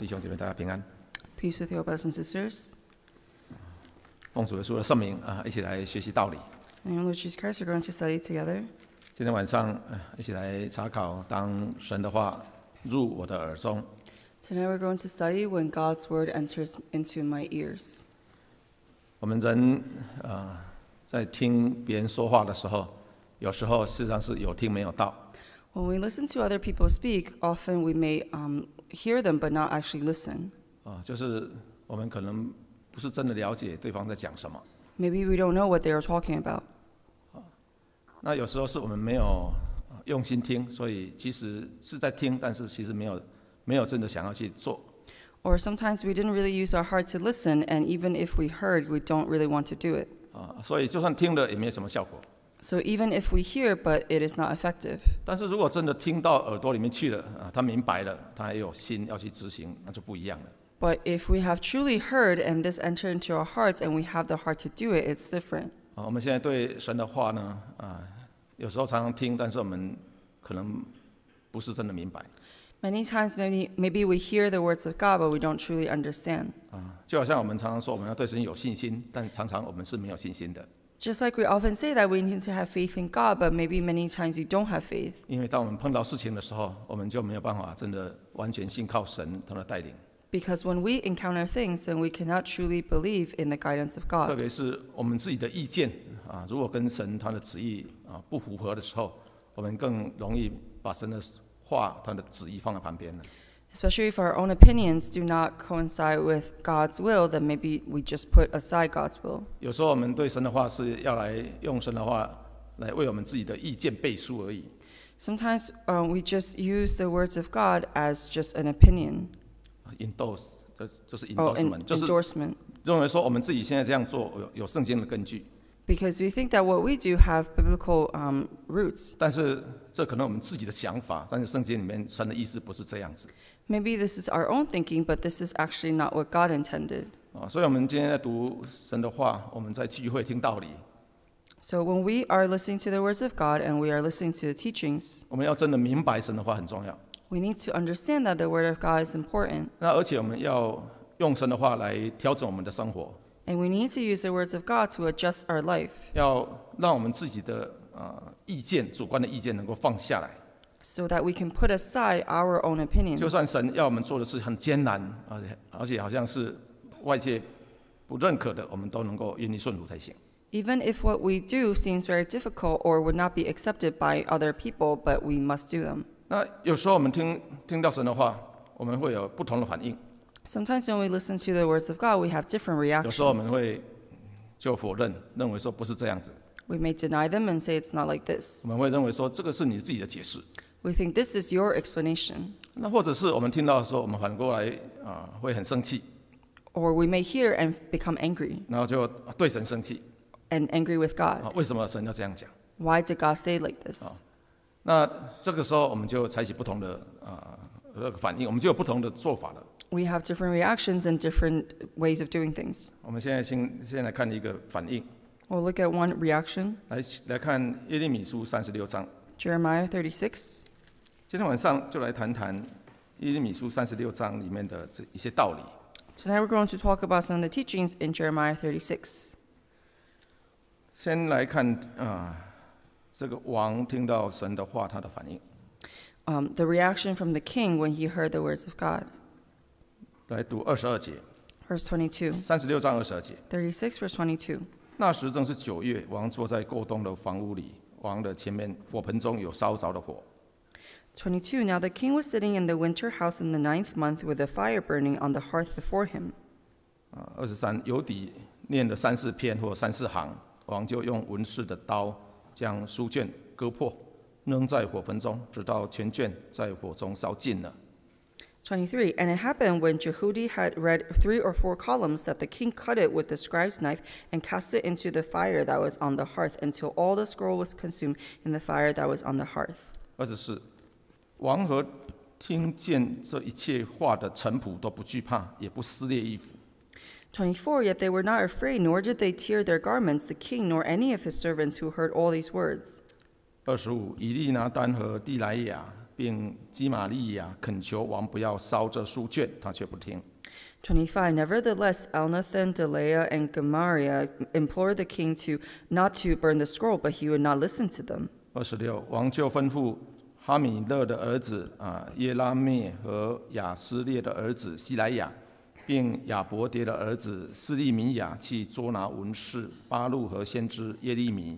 弟兄姐妹，大家平安。Peace with your brothers and sisters。奉主耶稣的圣名啊，一起来学习道理。And we're just c h r i s we're going to study together. 今天晚上一起来查考当神的话入我的耳中。Tonight we're going to study when God's word enters into my ears. 我们人啊，在听别人说话的时候，有时候事实上是有听没有到。When we listen to other people speak, often we may um, hear them but not actually listen. 啊，就是我们可能不是真的了解对方在讲什么。Maybe uh, we don't know what they are talking about. 那有时候是我们没有用心听，所以其实是在听，但是其实没有没有真的想要去做。Or sometimes we didn't really use our heart to listen, and even if we heard, we don't really want to do it. 啊，所以就算听了也没有什么效果。So even if we hear, but it is not effective. 但是如果真的听到耳朵里面去了啊，他明白了，他也有心要去执行，那就不一样了。But if we have truly heard and this enter into our hearts and we have the heart to do it, it's different. 啊，我们现在对神的话呢，啊，有时候常常听，但是我们可能不是真的明白。Many times, maybe maybe we hear the words of God, but we don't truly understand. 啊，就好像我们常常说我们要对神有信心，但常常我们是没有信心的。Just like we often say that we need to have faith in God, but maybe many times you don't have faith. 因为当我们碰到事情的时候，我们就没有办法真的完全信靠神他的带领。Because when we encounter things, then we cannot truly believe in the guidance of God. 特别是我们自己的意见啊，如果跟神他的旨意啊不符合的时候，我们更容易把神的话、他的旨意放在旁边了。especially if our own opinions do not coincide with God's will, then maybe we just put aside God's will. 有时候我们对神的话是要来用神的话来为我们自己的意见背书而已。Sometimes uh, we just use the words of God as just an opinion. Endorse 就就是 endorsement，、oh, en- endorsement. endorsement，认为说我们自己现在这样做有有圣经的根据。Because we think that what we do have biblical um, roots. 但是这可能我们自己的想法，但是圣经里面神的意思不是这样子。Maybe this is our own thinking, but this is actually not what God intended. 啊，所以我们今天在读神的话，我们在聚会听道理，So when we are listening to the words of God and we are listening to the teachings, we need to understand that the word of God is important and we need to use the words of God to adjust our life so that we can put aside our own opinions. Even if what we do seems very difficult or would not be accepted by other people, but we must do them. Sometimes when we listen to the words of God, we have different 有时候我们 reactions. we may deny them and say it's not like 我 this. We think this is your explanation. or we may hear and become angry 然后就对神生气 and angry with God. Why did God say like this? we have different reactions and different ways of doing things. 我们现在先先来看一个反应，We'll look at one reaction 来来看耶利米书三十六章，Jeremiah 36. 今天晚上就来谈谈《以利米书》三十六章里面的这一些道理。Tonight we're going to talk about some of the teachings in Jeremiah 36。先来看啊，这个王听到神的话，他的反应。The reaction from the king when he heard the words of God。来读二十二节。Verse twenty-two. 三十六章二十二节。Thirty-six, twenty-two. verse 那时正是九月，王坐在过冬的房屋里，王的前面火盆中有烧着的火。22. Now the king was sitting in the winter house in the ninth month with a fire burning on the hearth before him. 23. And it happened when Jehudi had read three or four columns that the king cut it with the scribe's knife and cast it into the fire that was on the hearth until all the scroll was consumed in the fire that was on the hearth. Twenty-four. 王和听见这一切话的臣仆都不惧怕，也不撕裂衣服。Twenty-four. Yet they were not afraid, nor did they tear their garments. The king, nor any of his servants who heard all these words. 二十五以利拿丹和地莱亚并基玛利亚恳求王不要烧这书卷，他却不听。Twenty-five. Nevertheless, Elnathan, Delaia, and g a m a r i a implore d the king to not to burn the scroll, but he would not listen to them. 二十六王就吩咐。哈米勒的儿子啊耶拉密和亚斯列的儿子西莱亚，并亚伯叠的儿子斯利米亚去捉拿文士巴路和先知耶利米，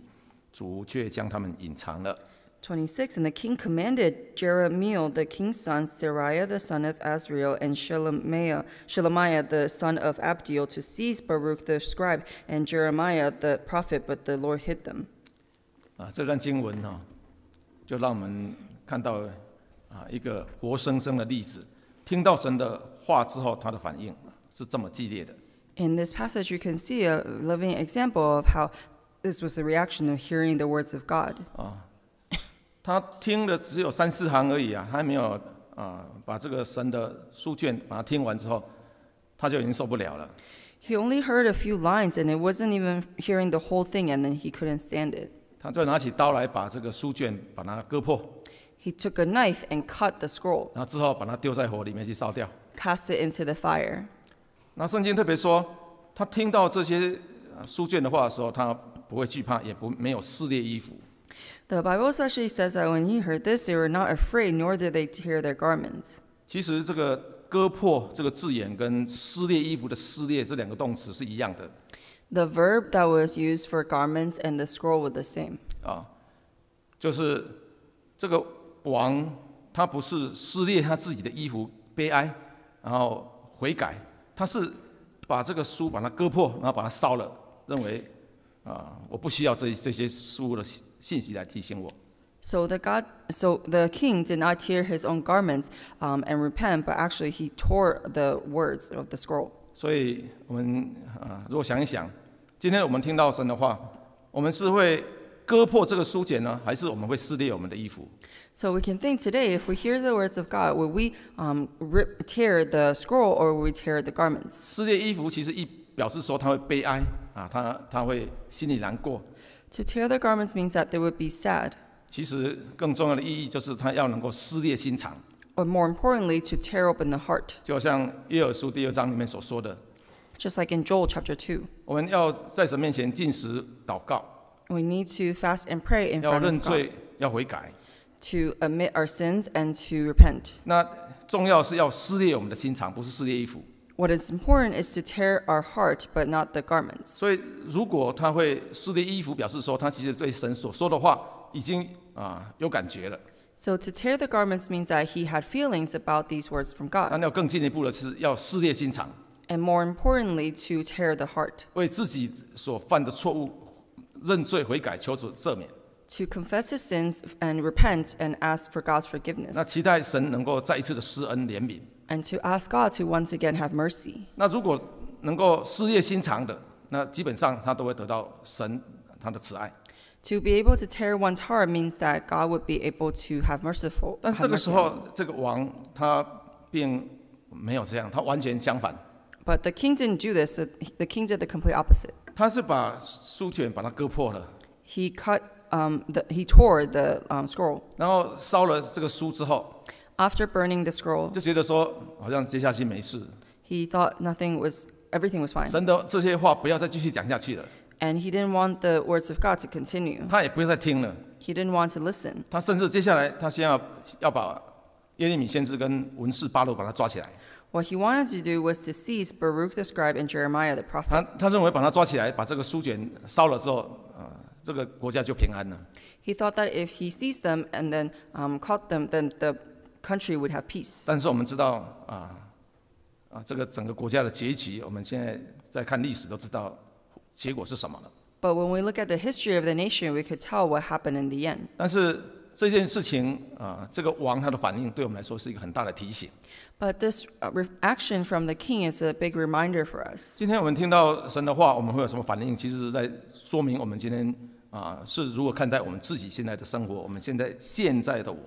主却将他们隐藏了。Twenty-six and the king commanded Jeremiah, the king's son, Seraya, the son of Azriel, and s h e l i m a g e a s h e l i m a g e a the son of Abdiel, to seize Baruch the scribe and Jeremiah the prophet, but the Lord hid them. 啊，这段经文哈，就让我们。看到啊一个活生生的例子，听到神的话之后，他的反应是这么激烈的。In this passage, you can see a living example of how this was the reaction of hearing the words of God. 啊，他听了只有三四行而已啊，还没有啊把这个神的书卷把它听完之后，他就已经受不了了。He only heard a few lines, and it wasn't even hearing the whole thing, and then he couldn't stand it. 他就拿起刀来把这个书卷把它割破。He took a knife and cut the scroll. 然后之后把它丢在火里面去烧掉。Cast it into the fire. 那圣经特别说，他听到这些书卷的话的时候，他不会惧怕，也不没有撕裂衣服。The Bible actually says that when he heard this, they were not afraid, nor did they tear their garments. 其实这个割破这个字眼跟撕裂衣服的撕裂这两个动词是一样的。The verb that was used for garments and the scroll were the same. 啊，就是这个王他不是撕裂他自己的衣服，悲哀，然后悔改，他是把这个书把它割破，然后把它烧了，认为啊，我不需要这这些书的信息来提醒我。So the God, so the king did not tear his own garments, um, and repent, but actually he tore the words of the scroll. 所以我们啊，如果想一想，今天我们听到神的话，我们是会割破这个书简呢，还是我们会撕裂我们的衣服？So we can think today, if we hear the words of God, will we um rip tear the scroll or will we tear the garments? To tear the garments means that they would be sad. 其实更重要的意义就是他要能够撕裂心肠。Or more importantly, to tear open the heart. Just like in Joel chapter two. we need to fast and pray in front of God. 要认罪，要悔改。to admit our sins and to repent. 那重要是要撕裂我们的心肠，不是撕裂衣服。What is important is to tear our heart, but not the garments. 所以，如果他会撕裂衣服，表示说他其实对神所说的话已经啊、有感觉了。So to tear the garments means that he had feelings about these words from God, 要更进一步的是要撕裂心肠，and more importantly, to tear the heart, 为自己所犯的错误认罪悔改，求主赦免。to confess his sins and repent and ask for God's forgiveness, And to ask God to once again have mercy. 那如果能够事业心肠的，那基本上他都会得到神他的慈爱。To be able to tear one's heart means that God would be able to have merciful. 但 mercy the king didn't do this, the king did the complete opposite. 他是把书卷把它割破了，He cut um, the, he tore the um, scroll. 然后烧了这个书之后，After burning the scroll, he thought nothing was, everything was fine. And he didn't want the words of God to continue. He did didn't want to listen. 他甚至接下来，他先要要把耶利米先知跟文士巴路把他抓起来。What he wanted to do was to seize Baruch the scribe and Jeremiah the prophet. 这个国家就平安了。He thought that if he seized them and then caught them, then the country would have peace. 但是我们知道啊啊，这个整个国家的结局，我们现在在看历史都知道结果是什么了。But when we look at the history of the nation, we could tell what happened in the end. 但是这件事情啊，这个王他的反应对我们来说是一个很大的提醒。But this reaction from the king is a big reminder for us。今天我们听到神的话，我们会有什么反应？其实是在说明我们今天啊是如何看待我们自己现在的生活。我们现在现在的我。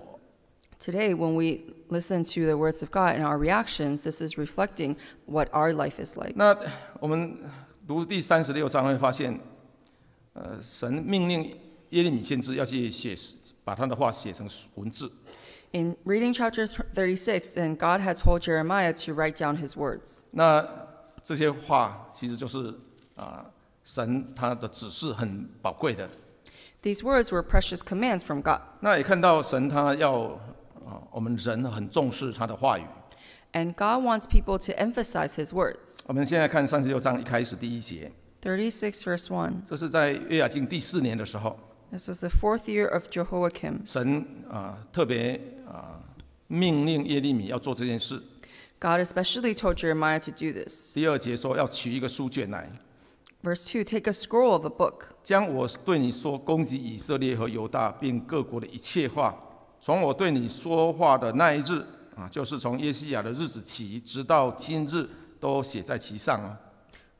Today when we listen to the words of God and our reactions, this is reflecting what our life is like. 那我们读第三十六章会发现，呃，神命令耶利米先知要去写诗。把他的话写成文字。In reading chapter thirty six, and God had told Jeremiah to write down His words. 那这些话其实就是啊，神他的指示很宝贵的。These words were precious commands from God. 那也看到神他要啊，我们人很重视他的话语。And God wants people to emphasize His words. 我们现在看三十六章一开始第一节。Thirty six, verse one. 这是在耶雅华第四年的时候。This the fourth Jehoiakim. was year of 神啊，特别啊命令耶利米要做这件事。God especially told Jeremiah to do this。第二节说要取一个书卷来。Verse two, take a scroll of a book。将我对你说攻击以色列和犹大并各国的一切话，从我对你说话的那一日啊，就是从耶西亚的日子起，直到今日，都写在其上啊。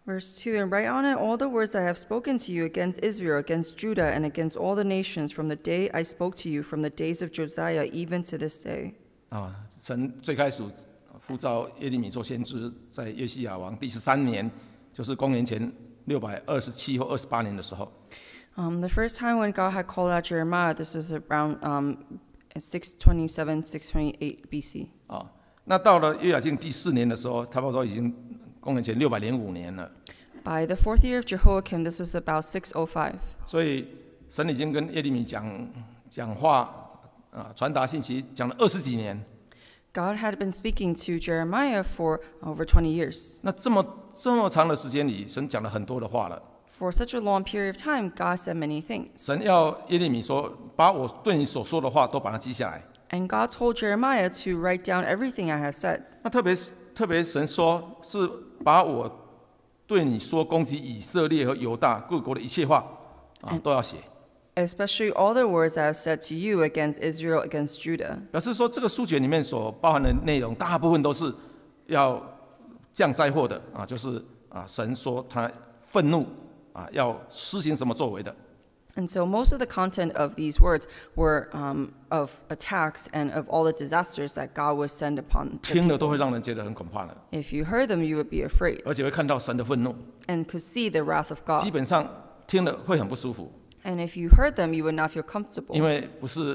Verse 2 And write on it all the words I have spoken to you against Israel, against Judah, and against all the nations from the day I spoke to you, from the days of Josiah even to this day. 啊，神最开始呼召耶利米做先知，在约西亚王第十三年，就是公元前六百二十七或二十八年的时候。Um, the first time when God had called out Jeremiah, this was around um, 627, 628 BC. 啊，那到了约雅敬第四年的时候，差不多已经公元前六百零五年了。By the fourth year of Jehoiakim, this was about 605. 所以神已经跟耶利米讲讲话啊，传达信息，讲了二十几年。God had been speaking to Jeremiah for over twenty years. 那这么这么长的时间里，神讲了很多的话了。For such a long period of time, God said many things. 神要耶利米说，把我对你所说的话都把它记下来。And God told Jeremiah to write down everything I have said. 那特别是。特别神说是把我对你说攻击以色列和犹大各国的一切话啊都要写。Especially all the words I have said to you against Israel against Judah。表示说这个书卷里面所包含的内容大部分都是要降灾祸的啊，就是啊神说他愤怒啊要施行什么作为的。And so most of the content of these words were um, of attacks and of all the disasters that God would send upon. If you heard them, you would be afraid And could see the wrath of God. And if you heard them, you would not feel 因 comfortable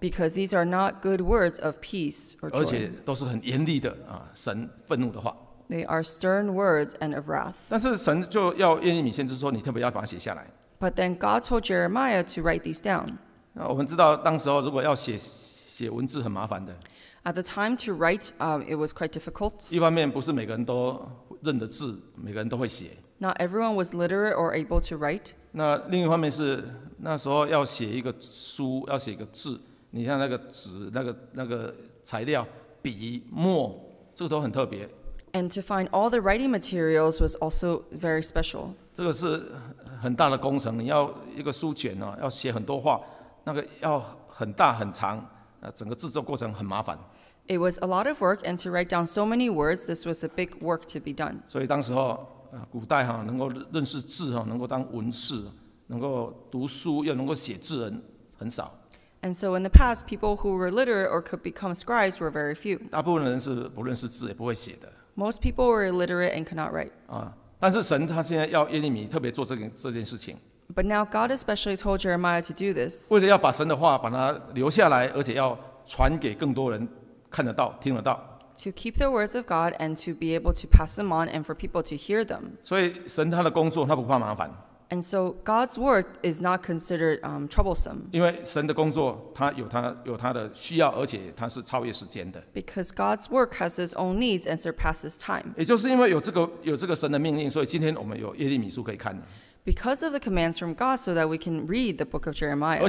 Because these are not good words of peace or 而且 joy. 都是很严厉的啊、神愤怒的话。They stern wrath. are and words of 但是神就要言而米信，就说你特别要把它写下来。But then God told Jeremiah to write these down。我们知道，当时候如果要写写文字很麻烦的。At the time to write, um, it was quite difficult。一方面不是每个人都认得字，每个人都会写。Not everyone was literate or able to write。那另一方面是那时候要写一个书，要写一个字，你像那个纸那个那个材料、笔、墨，这个都很特别。and to find all the writing materials was also very special. It was a lot of work, and to write down so many words, this was a big work to be done. 所以当时候，呃，古代哈、啊、能够认识字哈、啊，能够当文士，能够读书又能够写字人很少。And so in the past, people who were literate or could become scribes were very few. 大部分人是不认识字也不会写的。most people were illiterate and cannot write. 啊，但是神他现在要耶利米特别做这个这件事情，But now God especially told Jeremiah to do this 为了要把神的话把它留下来，而且要传给更多人看得到、听得到。to keep the words of God and to be able to pass them on and for people to hear them. 所以神他的工作他不怕麻烦，and so God's work is not considered um, troublesome. Because God's work has its own needs and surpasses time. because of the commands from God, so that we can read the book of Jeremiah.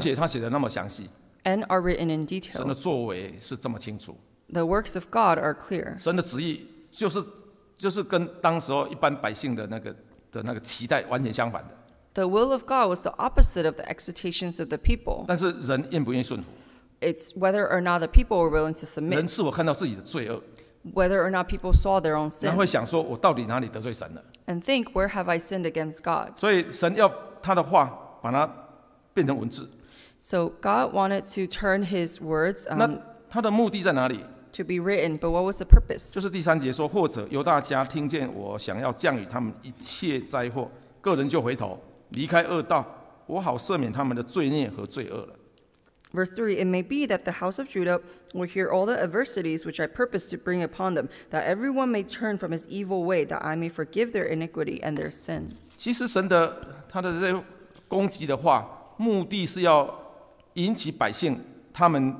And are written in detail. The works of God are clear. 神的旨意就是就是跟当时候一般百姓的那个的那个期待完全相反的。the will of God was the opposite of the expectations of the people. It's whether or not the people were willing to submit, Whether or not people saw their own sin, sins, 想说：我到底哪里得罪神了？and think, where have I sinned against God? So God wanted to turn his words to um, be written, but what was the 就 purpose? 是第三节说，或者由大家听见我想要降雨他们一切灾祸，个人就回头，离开恶道，我好赦免他们的罪孽和罪恶了。Verse three, it may be that the house of Judah will hear all the adversities which I purpose to bring upon them, that every one may turn from his evil way, that I may forgive their iniquity and their sin。其实神的他的这攻击的话，目的是要引起百姓他们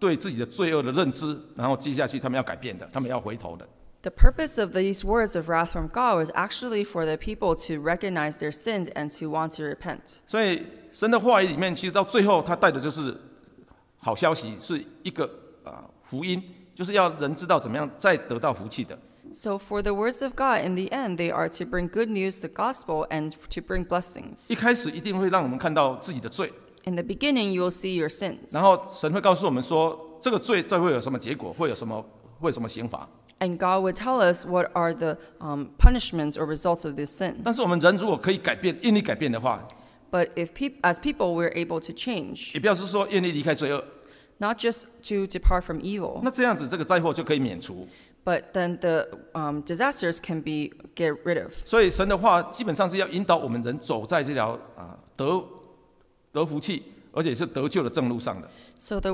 对自己的罪恶的认知，然后接下去他们要改变的，他们要回头的。The purpose of these words of wrath from God was actually for the people to recognize their sins and to want to repent. 所以神的话语里面，其实到最后，他带的就是好消息，是一个啊、呃、福音，就是要人知道怎么样再得到福气的。So for the words of God in the end, they are to bring good news, the gospel, and to bring blessings. 一开始一定会让我们看到自己的罪，In the beginning, you will see your sins. 然后神会告诉我们说，这个罪最后会有什么结果，会有什么，会有什么刑罚。and God will tell us what are the um, punishments or results of this sin. 但是我们人如果可以改变，愿意改变的话，But if peop as people we're able to change, not just to depart from evil, But then the um, disasters can be get rid of. So the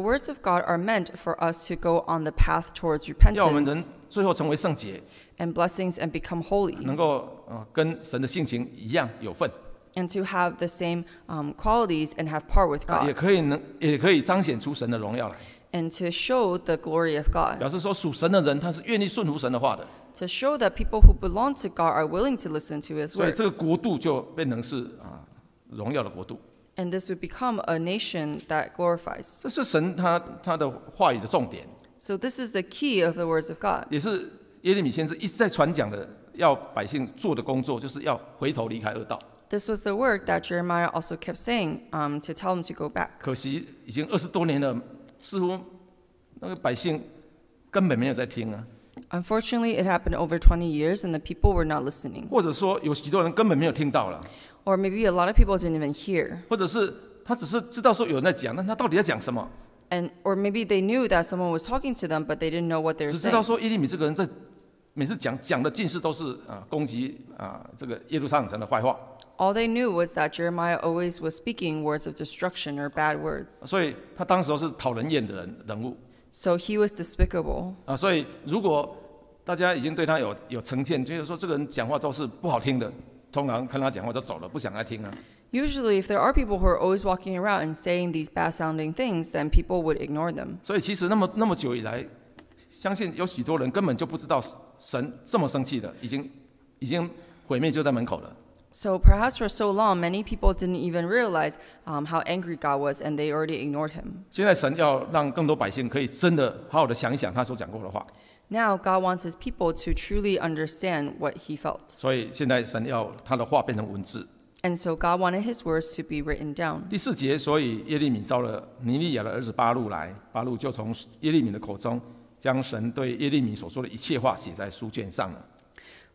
words of God are meant for us to go on the path towards repentance. 最后成为圣洁，and blessings and become holy，能够呃跟神的性情一样有份，and to have the same um qualities and have part with God，、也可以能也可以彰显出神的荣耀来，and to show the glory of God，表示说属神的人他是愿意顺服神的话的，to show that people who belong to God are willing to listen to His word，所以这个国度就变成是啊荣耀的国度。And this would become a nation that glorifies. 这是神他他的话语的重点。So this is the key of the words of God. 也是耶利米先知一直在传讲的，要百姓做的工作，就是要回头离开恶道。This was the work that Jeremiah also kept saying um, to tell them to go back. 可惜已经二十多年了，似乎那个百姓根本没有在听啊，Unfortunately, it happened over 20 years and the people were not listening. Or maybe a lot of people didn't even hear. 或者是他只是知道说有人在讲，那他到底在讲什么？And maybe that was talking knew someone or to them, they but 或者他们知道有人在跟他们说话，但是 h 们不知道他们在说什么。只知道说伊利米这个人在每次讲讲的尽是都是啊攻击啊这个耶路撒冷城的坏话。All they knew was that Jeremiah always was speaking words of destruction or bad words。所以他当时是讨人厌的人人物。So he was despicable。啊，所以如果大家已经对他有有成见，就是说这个人讲话都是不好听的，通常看他讲话就走了，不想再听。了、Usually, if there are people who are always walking around and saying these bad-sounding things, then people would ignore them. 所以其实那么那么久以来，相信有许多人根本就不知道神这么生气的，已经已经毁灭就在门口了。So perhaps for so long, many people didn't even realize um, how angry God was, and they already ignored Him. Now, God wants His people to truly understand what He felt. 所以现在神要他的话变成文字。and so God wanted His words to be written down. 第四节，所以耶利米召了尼利亚的儿子巴路来，巴路就从耶利米的口中将神对耶利米所说的一切话写在书卷上了。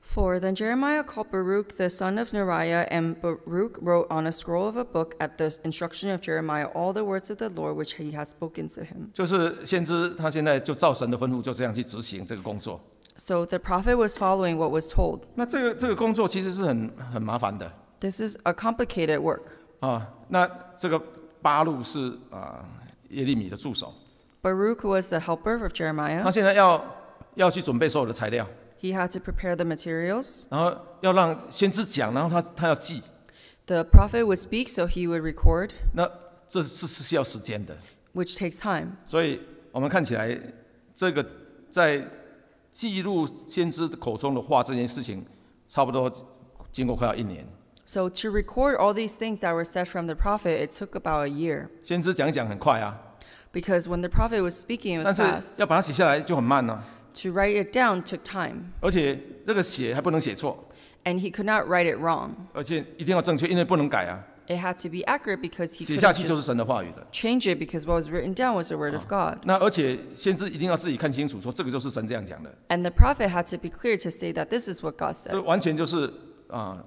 For then Jeremiah called Baruch the son of Neriah, and Baruch wrote on a scroll of a book at the instruction of Jeremiah all the words of the Lord which he had spoken to him. 就是先知他现在就照神的吩咐，就这样去执行这个工作。So the prophet was following what was told. 那这个这个工作其实是很很麻烦的。This is a complicated work. 啊，那这个巴路是啊耶利米的助手。Baruch was the helper of Jeremiah. 他现在要要去准备所有的材料。He had to prepare the materials. 然后要让先知讲，然后他他要记。The prophet would speak, so he would record. 那这是是需要时间的。Which takes time. 所以我们看起来这个在记录先知口中的话这件事情，差不多经过快要一年。So to record all these things that were said from the prophet, it took about a year. 先知讲讲很快啊，Because when the prophet was speaking, it was 是 fast. write it down took time, 而且这个写还不能写错，and he could not write it wrong. 而且一定要正确，因为不能改啊。It had to be accurate because he 写 could just it because what was written down was the word of God. And the prophet had to be clear to say that this is what God said. 这完全就是啊、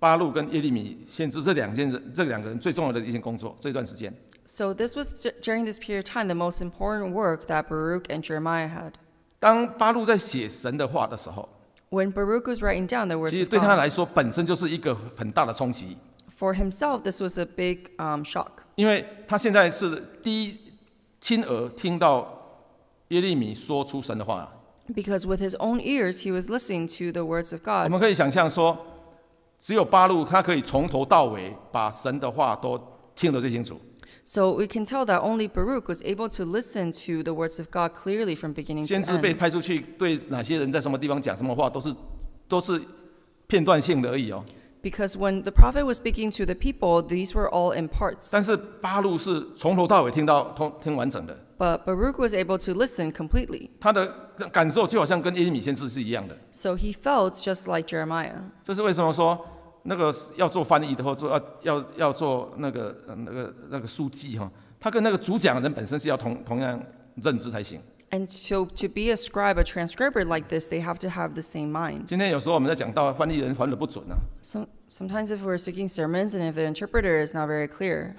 巴路跟耶利米先知这两件人，这两个人最重要的一件工作这一段时间。So this was during this period of time the most important work that Baruch and Jeremiah had. 当巴路在写神的话的时候，When Baruch was writing down the words 其实对他来说本身就是一个很大的冲击。For himself this was a big um shock. 因为他现在是第一亲耳听到耶利米说出神的话。Because with his own ears he was listening to the words of God. 我们可以想象说。只有巴路，他可以从头到尾把神的话都听得最清楚。So we can tell that only Baruch was able to listen to the words of God clearly from beginning to end。先知被派出去，对哪些人在什么地方讲什么话，都是都是片段性的而已哦。Because when the prophet was speaking to the people, these were all in parts。但是巴路是从头到尾听到、听听完整的。But Baruch was able to listen completely。他的感受就好像跟耶利米先知是一样的。So he felt just like Jeremiah。这是为什么说那个要做翻译的或做要要要做那个那个那个书记哈？他跟那个主讲人本身是要同同样认知才行。And so to be a scribe, a transcriber like this, they have to have the same mind. 今天有时候我们在讲到翻译人翻的不准啊，Some, sometimes if we're speaking sermons and if the interpreter is not very clear,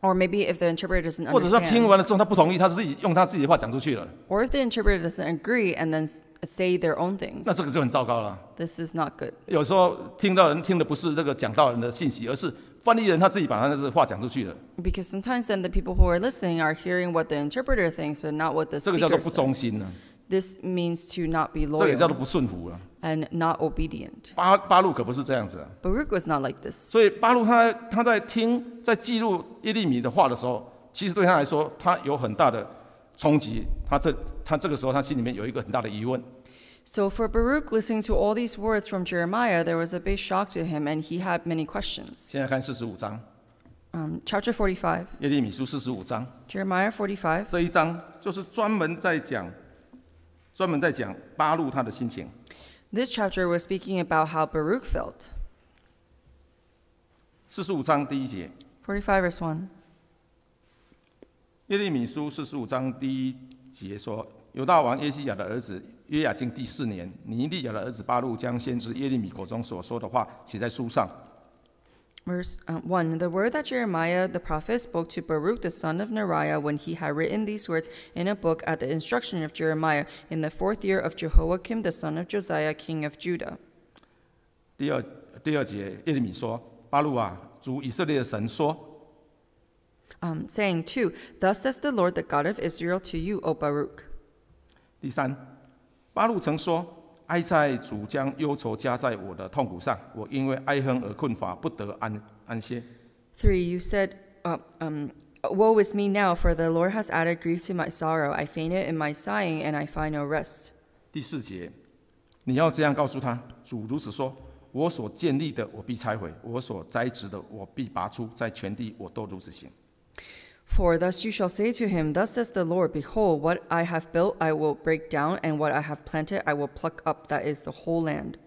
Or maybe if the interpreter doesn't understand, or if the interpreter doesn't agree and then say their own things, This is not good. 翻译人他自己把他的是话讲出去了。Because sometimes then the people who are listening are hearing what the interpreter thinks, but not what the. 这个叫做不忠心呢。This means to not be loyal. 这也叫做不顺服啊。And not obedient. 八八路可不是这样子啊。Baruch was not like this. 所以八路他他在听在记录耶利米的话的时候，其实对他来说，他有很大的冲击。他这他这个时候他心里面有一个很大的疑问。So for Baruch, listening to all these words from Jeremiah, there was a big shock to him, and he had many questions. 现在看四十五章，Um, chapter 45, 耶利米书四十五章 Jeremiah 45. 这一章就是专门在讲，专门在讲巴路他的心情。This chapter was speaking about how Baruch felt. 45 verse 1. 约雅敬第四年，尼利亚的儿子巴路将先知耶利米口中所说的话写在书上。Verse uh, 1 The word that Jeremiah the prophet spoke to Baruch the son of Neriah when he had written these words in a book at the instruction of Jeremiah in the fourth year of Jehoiakim the son of Josiah, king of Judah. 第二第二节，耶利米说：“巴路啊，主以色列的神说。” um, saying, 2 Thus says the Lord, the God of Israel, to you, O Baruch. 第三。八路曾说：“哀在主将忧愁加在我的痛苦上，我因为哀恨而困乏，不得安安歇。” Three, you said, "Woe is me now, for the Lord has added grief to my sorrow. I faint e d in my sighing, and I find no rest." 第四节，你要这样告诉他：主如此说：“我所建立的，我必拆毁；我所栽植的，我必拔出，在全地我都如此行。” For thus you shall say to him, Thus says the Lord, Behold, what I have built I will break down, and what I have planted I will pluck up, that is the whole land.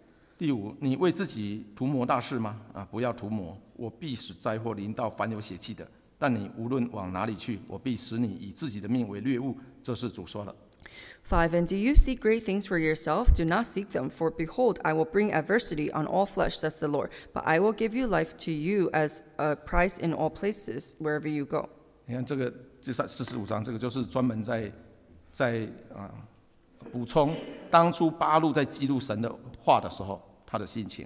Five, and do you seek great things for yourself? Do not seek them, for behold, I will bring adversity on all flesh, says the Lord. But I will give you life to you as a prize in all places, wherever you go. 你看这个，这三四十五章，这个就是专门在，在啊补充当初八路在记录神的话的时候，他的心情。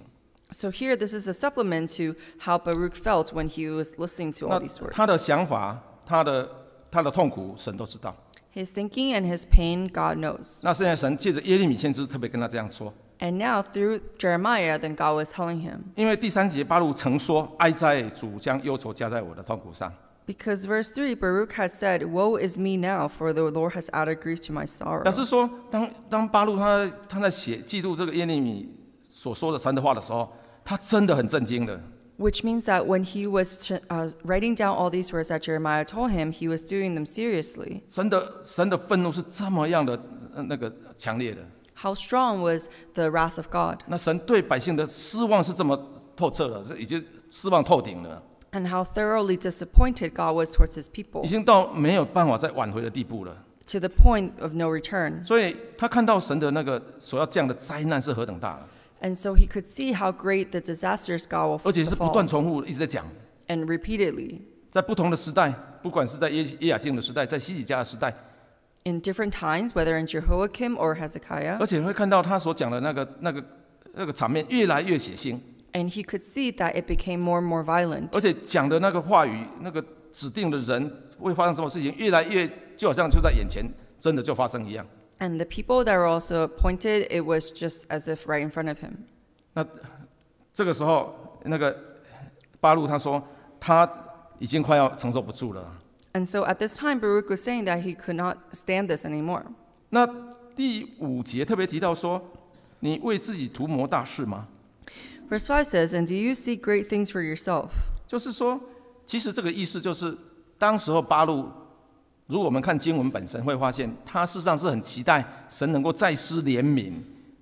So here, this is a supplement to how Baruch felt when he was listening to all these words. 他的想法，他的他的痛苦，神都知道。His thinking and his pain, God knows. 那现在神借着耶利米先知特别跟他这样说。And now through Jeremiah, then God was telling him. 因为第三节八路曾说：“哀哉，主将忧愁加在我的痛苦上。” Because verse 3, Baruch had said, Woe is me now, for the Lord has added grief to my sorrow. 表示说，当当巴路他他在写记录这个耶利米所说的神的话的时候，他真的很震惊的。Which means that when he was uh, writing down all these words that Jeremiah told him, he was doing them seriously. 神的神的愤怒是这么样的呃那个强烈的。How strong was the wrath of God? 那神对百姓的失望是这么透彻的，这已经失望透顶了。and how thoroughly disappointed God was towards his people to the point of no return. And so he could see how great the disasters God will 而且是不断 befall, repeatedly in different times, whether in Jehoiakim or Hezekiah. And that became and violent. could he see more more it 而且讲的那个话语，那个指定的人会发生什么事情，越来越就好像就在眼前，真的就发生一样。And the people that were also appointed, it was just as if right in front of him. 那这个时候，那个八路他说他已经快要承受不住了。And so at this time, Baruch was saying that he could not stand this anymore. 那第五节特别提到说，你为自己图谋大事吗？v e r s a i l e s a y s and do you see great things for yourself？就是说，其实这个意思就是，当时候八路，如果我们看经文本身，会发现他事实上是很期待神能够再施怜悯，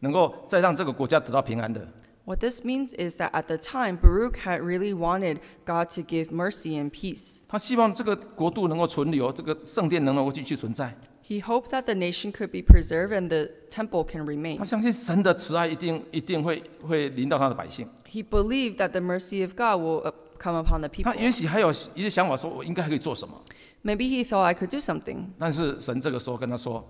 能够再让这个国家得到平安的。What this means is that at the time Baruch had really wanted God to give mercy and peace。他希望这个国度能够存留，这个圣殿能够继续存在。He hoped that the nation could be preserved and the temple can remain. 他相信神的慈爱一定一定会会临到他的百姓。He believed that the mercy of God will uh, come upon the people. 也许还有一些想法，说我应该还可以做什么。Maybe he thought I could do something, 但是神这个时候跟他说，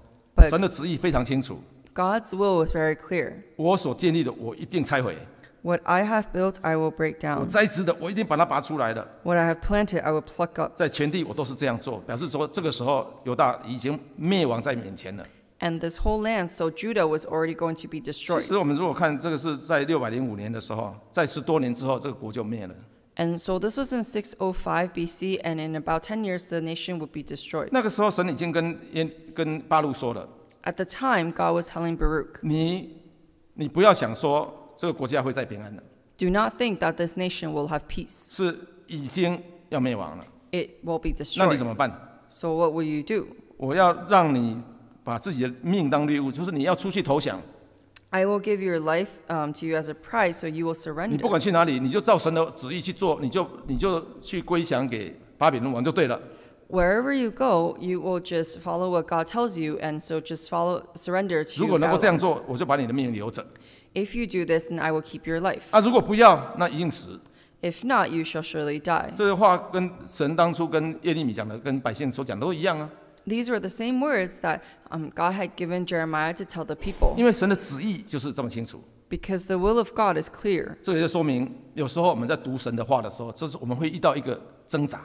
神 will was very clear. 我所建立的我一定拆毁，what I have built, I will break down. 我栽植的，我一定把它拔出来的。What I have planted, I will pluck up. 在全地我都是这样做，表示说这个时候犹大已经灭亡在眼前了。And this whole land, so Judah was already going to be destroyed. 实我们如果看这个是在六百零五年的时候，在十多年之后，这个国就灭了。And so this was in 605 BC, and in about 10 years, the nation would be destroyed. 那个时候神已经跟耶跟巴路说了，At the time, God was telling Baruch, 你你不要想说这个国家会再平安的。Do not think that this nation will have peace. 是已经要灭亡了。It will be destroyed. 那你怎么办？So what will you do？我要让你把自己的命当礼物，就是你要出去投降。I will give your life um to you as a p r i z e so you will surrender. 你不管去哪里，你就照神的旨意去做，你就你就去归降给巴比伦王就对了。Wherever you go, you will just follow what God tells you, and so just follow surrender to. 如果能够这样做，我就把你的命留着。If you do this, then I will keep your life. 啊，如果不要，那一定死。If not, you shall surely die. 这个话跟神当初跟耶利米讲的，跟百姓所讲的都一样啊。These were the same words that um, God had given Jeremiah to tell the people. 因为神的旨意就是这么清楚。Because the will of God is clear. 这也就说明，有时候我们在读神的话的时候，就是我们会遇到一个挣扎。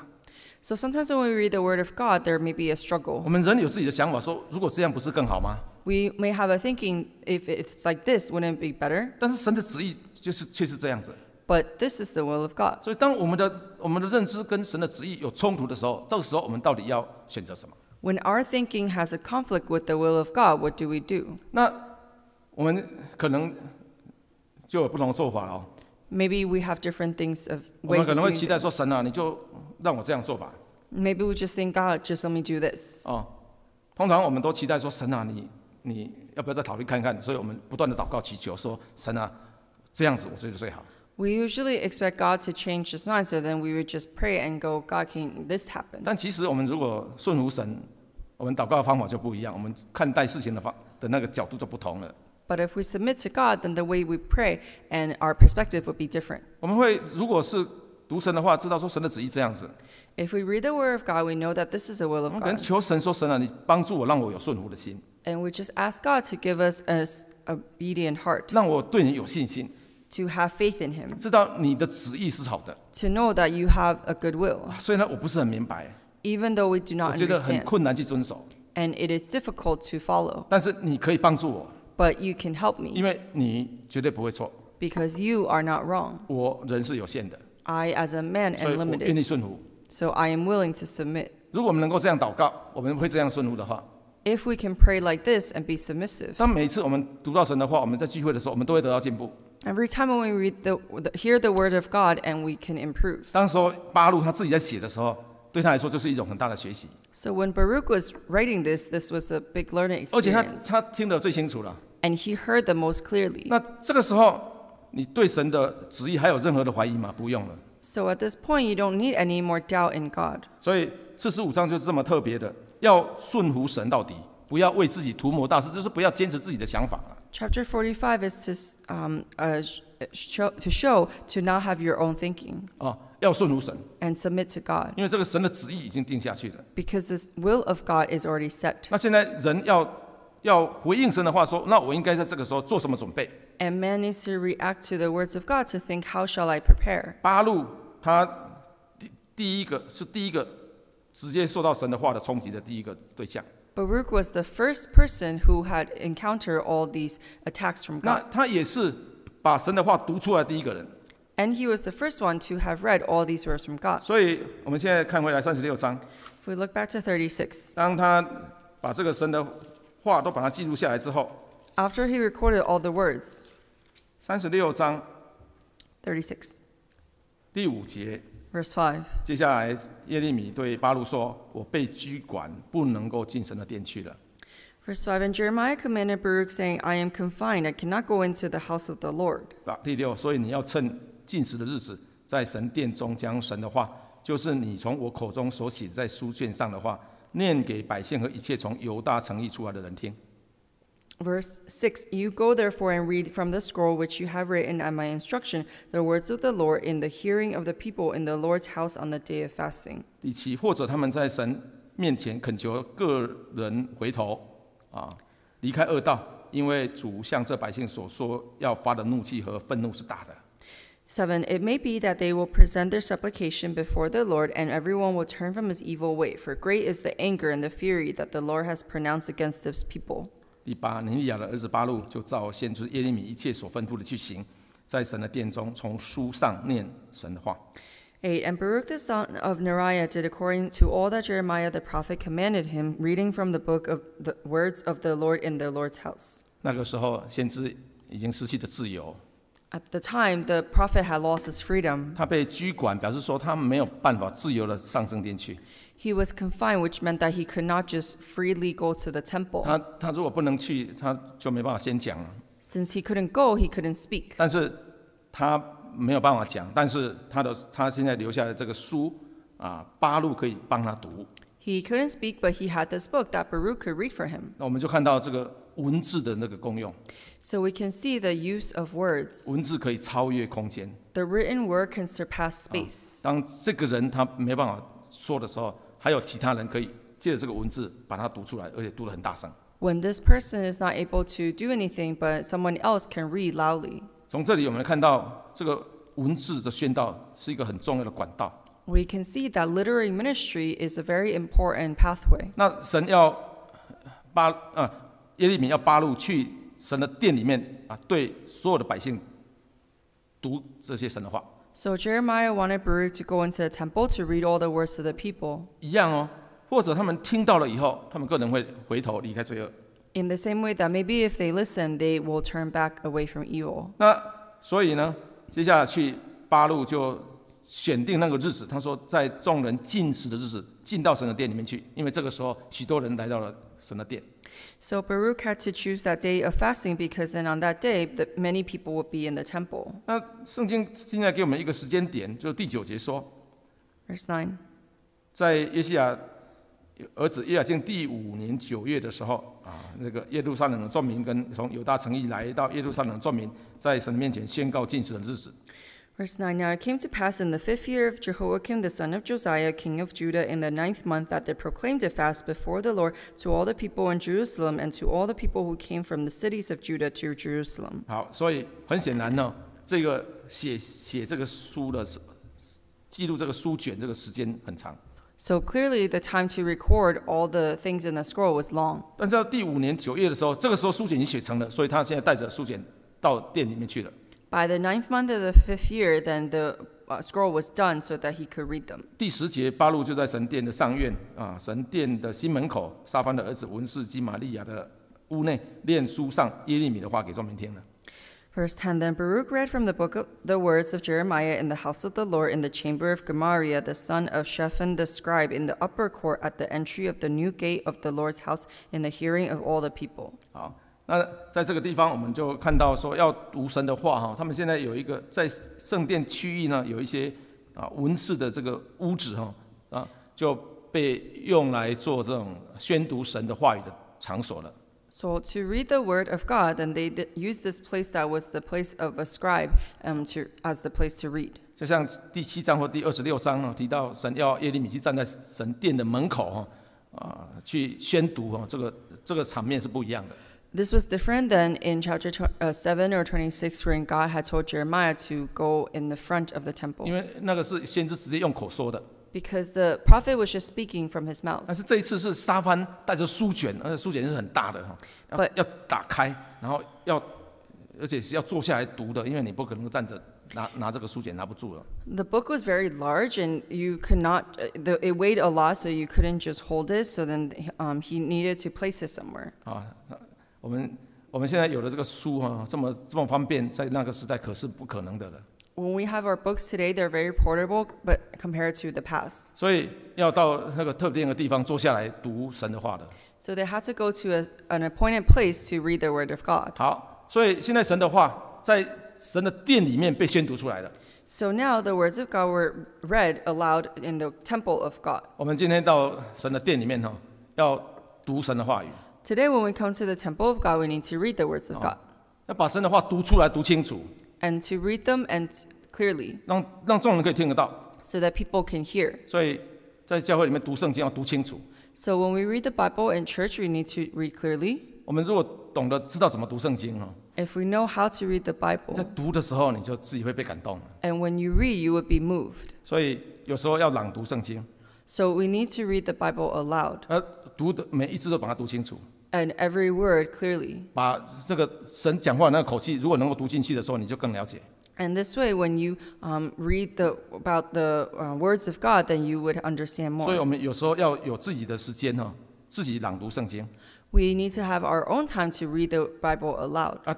so sometimes when we read the Word of God, there may be a struggle. 我们人有自己的想法，说如果这样不是更好吗？We may have a thinking if it's like this, wouldn't it be better? 但是神的旨意就是却是这样子。But this is the will of God. 所以当我们的我们的认知跟神的旨意有冲突的时候，这个时候我们到底要选择什么？When our thinking has a conflict with the will of God, what do we do? 那我们可能就有不同的做法了哦。Maybe we have different things of ways 可让我这样做吧。Maybe we just think God just let me do this。哦，通常我们都期待说神啊，你你要不要再考虑看看？所以我们不断的祷告祈求说神啊，这样子我觉得最好。We usually expect God to change His mind, so then we would just pray and go, God, can this happen? 但其实我们如果顺服神，我们祷告的方法就不一样，我们看待事情的方的那个角度就不同了。But if we submit to God, then the way we pray and our perspective would be different. 我们会如果是。读神的话，知道说神的旨意这样子。If we read the word of God, we know that this is the will of God. 求神说：“神啊，你帮助我，让我有顺服的心，And we just ask God to give us an obedient heart, 让我对你有信心，to have faith in Him, 知道你的旨意是好的。to know that you have a good will, ”虽然我不是很明白，even though we do not 觉得很 understand. 困难去遵守，And it is difficult to follow. 但是你可以帮助我，But you can help me 因为你绝对不会错。because you are not wrong. 我人是有限的，I as a man am limited, So oh, I am willing to submit. If we can pray like this and be submissive, Every time when we read the, the hear the word of God and we can improve. So when Baruch was writing this, this was a big learning 而且他 experience, And he heard the most clearly. 那这个时候，你对神的旨意还有任何的怀疑吗？不用了。So at this point you don't need any more doubt in God. 所以四十五章就是这么特别的，要顺服神到底，不要为自己图谋大事，就是不要坚持自己的想法了。Chapter forty five is to um uh s o to show to not have your own thinking. 啊，要顺服神。And submit to God. 因为这个神的旨意已经定下去了。Because t h i s will of God is already set. 那现在人要。要回应神的话，说那我应该在这个时候做什么准备？And many s to react to the words of God to think, how shall I prepare？八路他第第一个是第一个直接受到神的话的冲击的第一个对象。Baruch was the first person who had encounter all these attacks from God. 那他也是把神的话读出来第一个人。And he was the first one to have read all these words from God. 所以我们现在看回来三十六章。If we look back to thirty six，当他把这个神的话都把它记录下来之后，After he recorded all the words，三十六章，thirty six，第五节，verse five。接下来耶利米对巴路说：“我被拘管，不能够进神的殿去了。”Verse five. And Jeremiah commanded Baruch, saying, "I am confined; I cannot go into the house of the Lord." 啊，第六，所以你要趁进食的日子，在神殿中将神的话，就是你从我口中所写在书卷上的话。念给百姓和一切从犹大城邑出来的人听。Verse six, you go therefore and read from the scroll which you have written at my instruction, the words of the Lord in the hearing of the people in the Lord's house on the day of fasting。第七，或者他们在神面前恳求个人回头啊，离开恶道，因为主向这百姓所说要发的怒气和愤怒是大的。Seven, it may be that they will present their supplication before the Lord, and everyone will turn from his evil way, for great is the anger and the fury that the Lord has pronounced against this people. Eight. And Baruch the son of Neriah did according to all that Jeremiah the prophet commanded him, reading from the book of the words of the Lord in the Lord's house. 那个时候，先知已经失去了自由，at the time, the prophet had lost his freedom. He was confined, which meant that he could not just freely go to the temple. 他他如果不能去，他就没办法先讲了。Since he couldn't go, he couldn't speak. 但是他没有办法讲，但是他的他现在留下的这个书啊，八路可以帮他读。He couldn't speak, but he had this book that Baruch could read for him. 那我们就看到这个文字的那个功用。So we can see the use of words. 文字可以超越空间。The written word can surpass space. 当这个人他没办法说的时候，还有其他人可以借着这个文字把它读出来，而且读得很大声。When this person is not able to do anything, but someone else can read loudly. 从这里我们看到这个文字的宣道是一个很重要的管道。We can see that literary ministry is a very important pathway. 那神要把啊。耶利米要八路去神的殿里面啊，对所有的百姓读这些神的话。So Jeremiah wanted Baruch to go into the temple to read all the words to the people. 一样哦，或者他们听到了以后，他们个人会回头离开罪恶。In the same way that maybe if they listen, they will turn back away from evil. 那所以呢，接下去八路就选定那个日子，他说在众人进食的日子，进到神的殿里面去，因为这个时候许多人来到了神的殿。So Baruch had to choose that day of fasting because then on that day, the many people would be in the temple. 那圣经现在给我们一个时间点，就第九节说。Verse nine. 在耶西亚儿子耶西亚第五年九月的时候啊，那个耶路撒冷的众民跟从犹大诚意来到耶路撒冷众民，在神面前宣告禁食的日子。Verse 9 Now it came to pass in the fifth year of Jehoiakim the son of Josiah, king of Judah, in the ninth month, that they proclaimed a fast before the Lord to all the people in Jerusalem and to all the people who came from the cities of Judah to Jerusalem. So clearly, the time to record all the things in the scroll was long. 但是到第五年九月的时候，这个时候书卷已经写成了，所以他现在带着书卷到店里面去了。by the ninth month of the fifth year, then the uh, scroll was done so that he could read them. 第十节，巴路就在神殿的上院啊，神殿的西门口，沙番的儿子文士基玛利亚的屋内，念书上耶利米的话给众民听了。Verse 10 Then Baruch read from the book of the words of Jeremiah in the house of the Lord in the chamber of Gemariah, the son of Shephan the scribe, in the upper court at the entry of the new gate of the Lord's house, in the hearing of all the people. 好，那在这个地方，我们就看到说要读神的话哈，他们现在有一个在圣殿区域呢，有一些啊纹饰的这个屋子哈啊，就被用来做这种宣读神的话语的场所了。So to read the word of God, and they use this place that was the place of a scribe, um, to as the place to read。就像第七章或第二十六章呢提到，神要耶利米去站在神殿的门口哈啊，去宣读啊，这个这个场面是不一样的。this was different than in chapter tw- uh, 7 or 26 when God had told Jeremiah to go in the front of the temple. Because the prophet was just speaking from his mouth. 但是这一次是沙番带着书卷，而且书卷是很大的哈，要 But- 要打开，然后要，而且是要坐下来读的，因为你不可能站着拿拿这个书卷拿不住了。The book was very large, and you could not. Uh, the, it weighed a lot, so you couldn't just hold it. So then um, he needed to place it somewhere. Ah, 我们我们现在有了这个书哈，这么这么方便，在那个时代可是不可能的了。When we have our books today, they're very portable, but compared to the past。所以要到那个特定的地方坐下来读神的话的。So they had to go to an appointed place to read the word of God。好，所以现在神的话在神的殿里面被宣读出来了。So now the words of God were read aloud in the temple of God。我们今天到神的殿里面哈，要读神的话语。Today, when we come to the temple of God, we need to read the words of God 要把神的话读出来，读清楚，and to read them and clearly 让让众人可以听得到。so that people can hear. 所以在教会里面读圣经要读清楚。So when we read the Bible in church, we need to read clearly. 我们如果懂得知道怎么读圣经哈，If we know how to read the Bible, 读的时候你就自己会被感动了。and when you read, you would be moved. 所以有时候要朗读圣经，So we need to read the Bible aloud 呃，读的每一字都把它读清楚。and clearly word every。把这个神讲话那个口气，如果能够读进去的时候，你就更了解。And this way, when you um read the about the words of God, then you would understand more. 所以我们有时候要有自己的时间哦，自己朗读圣经。We need to have our own time to read the Bible aloud. 啊，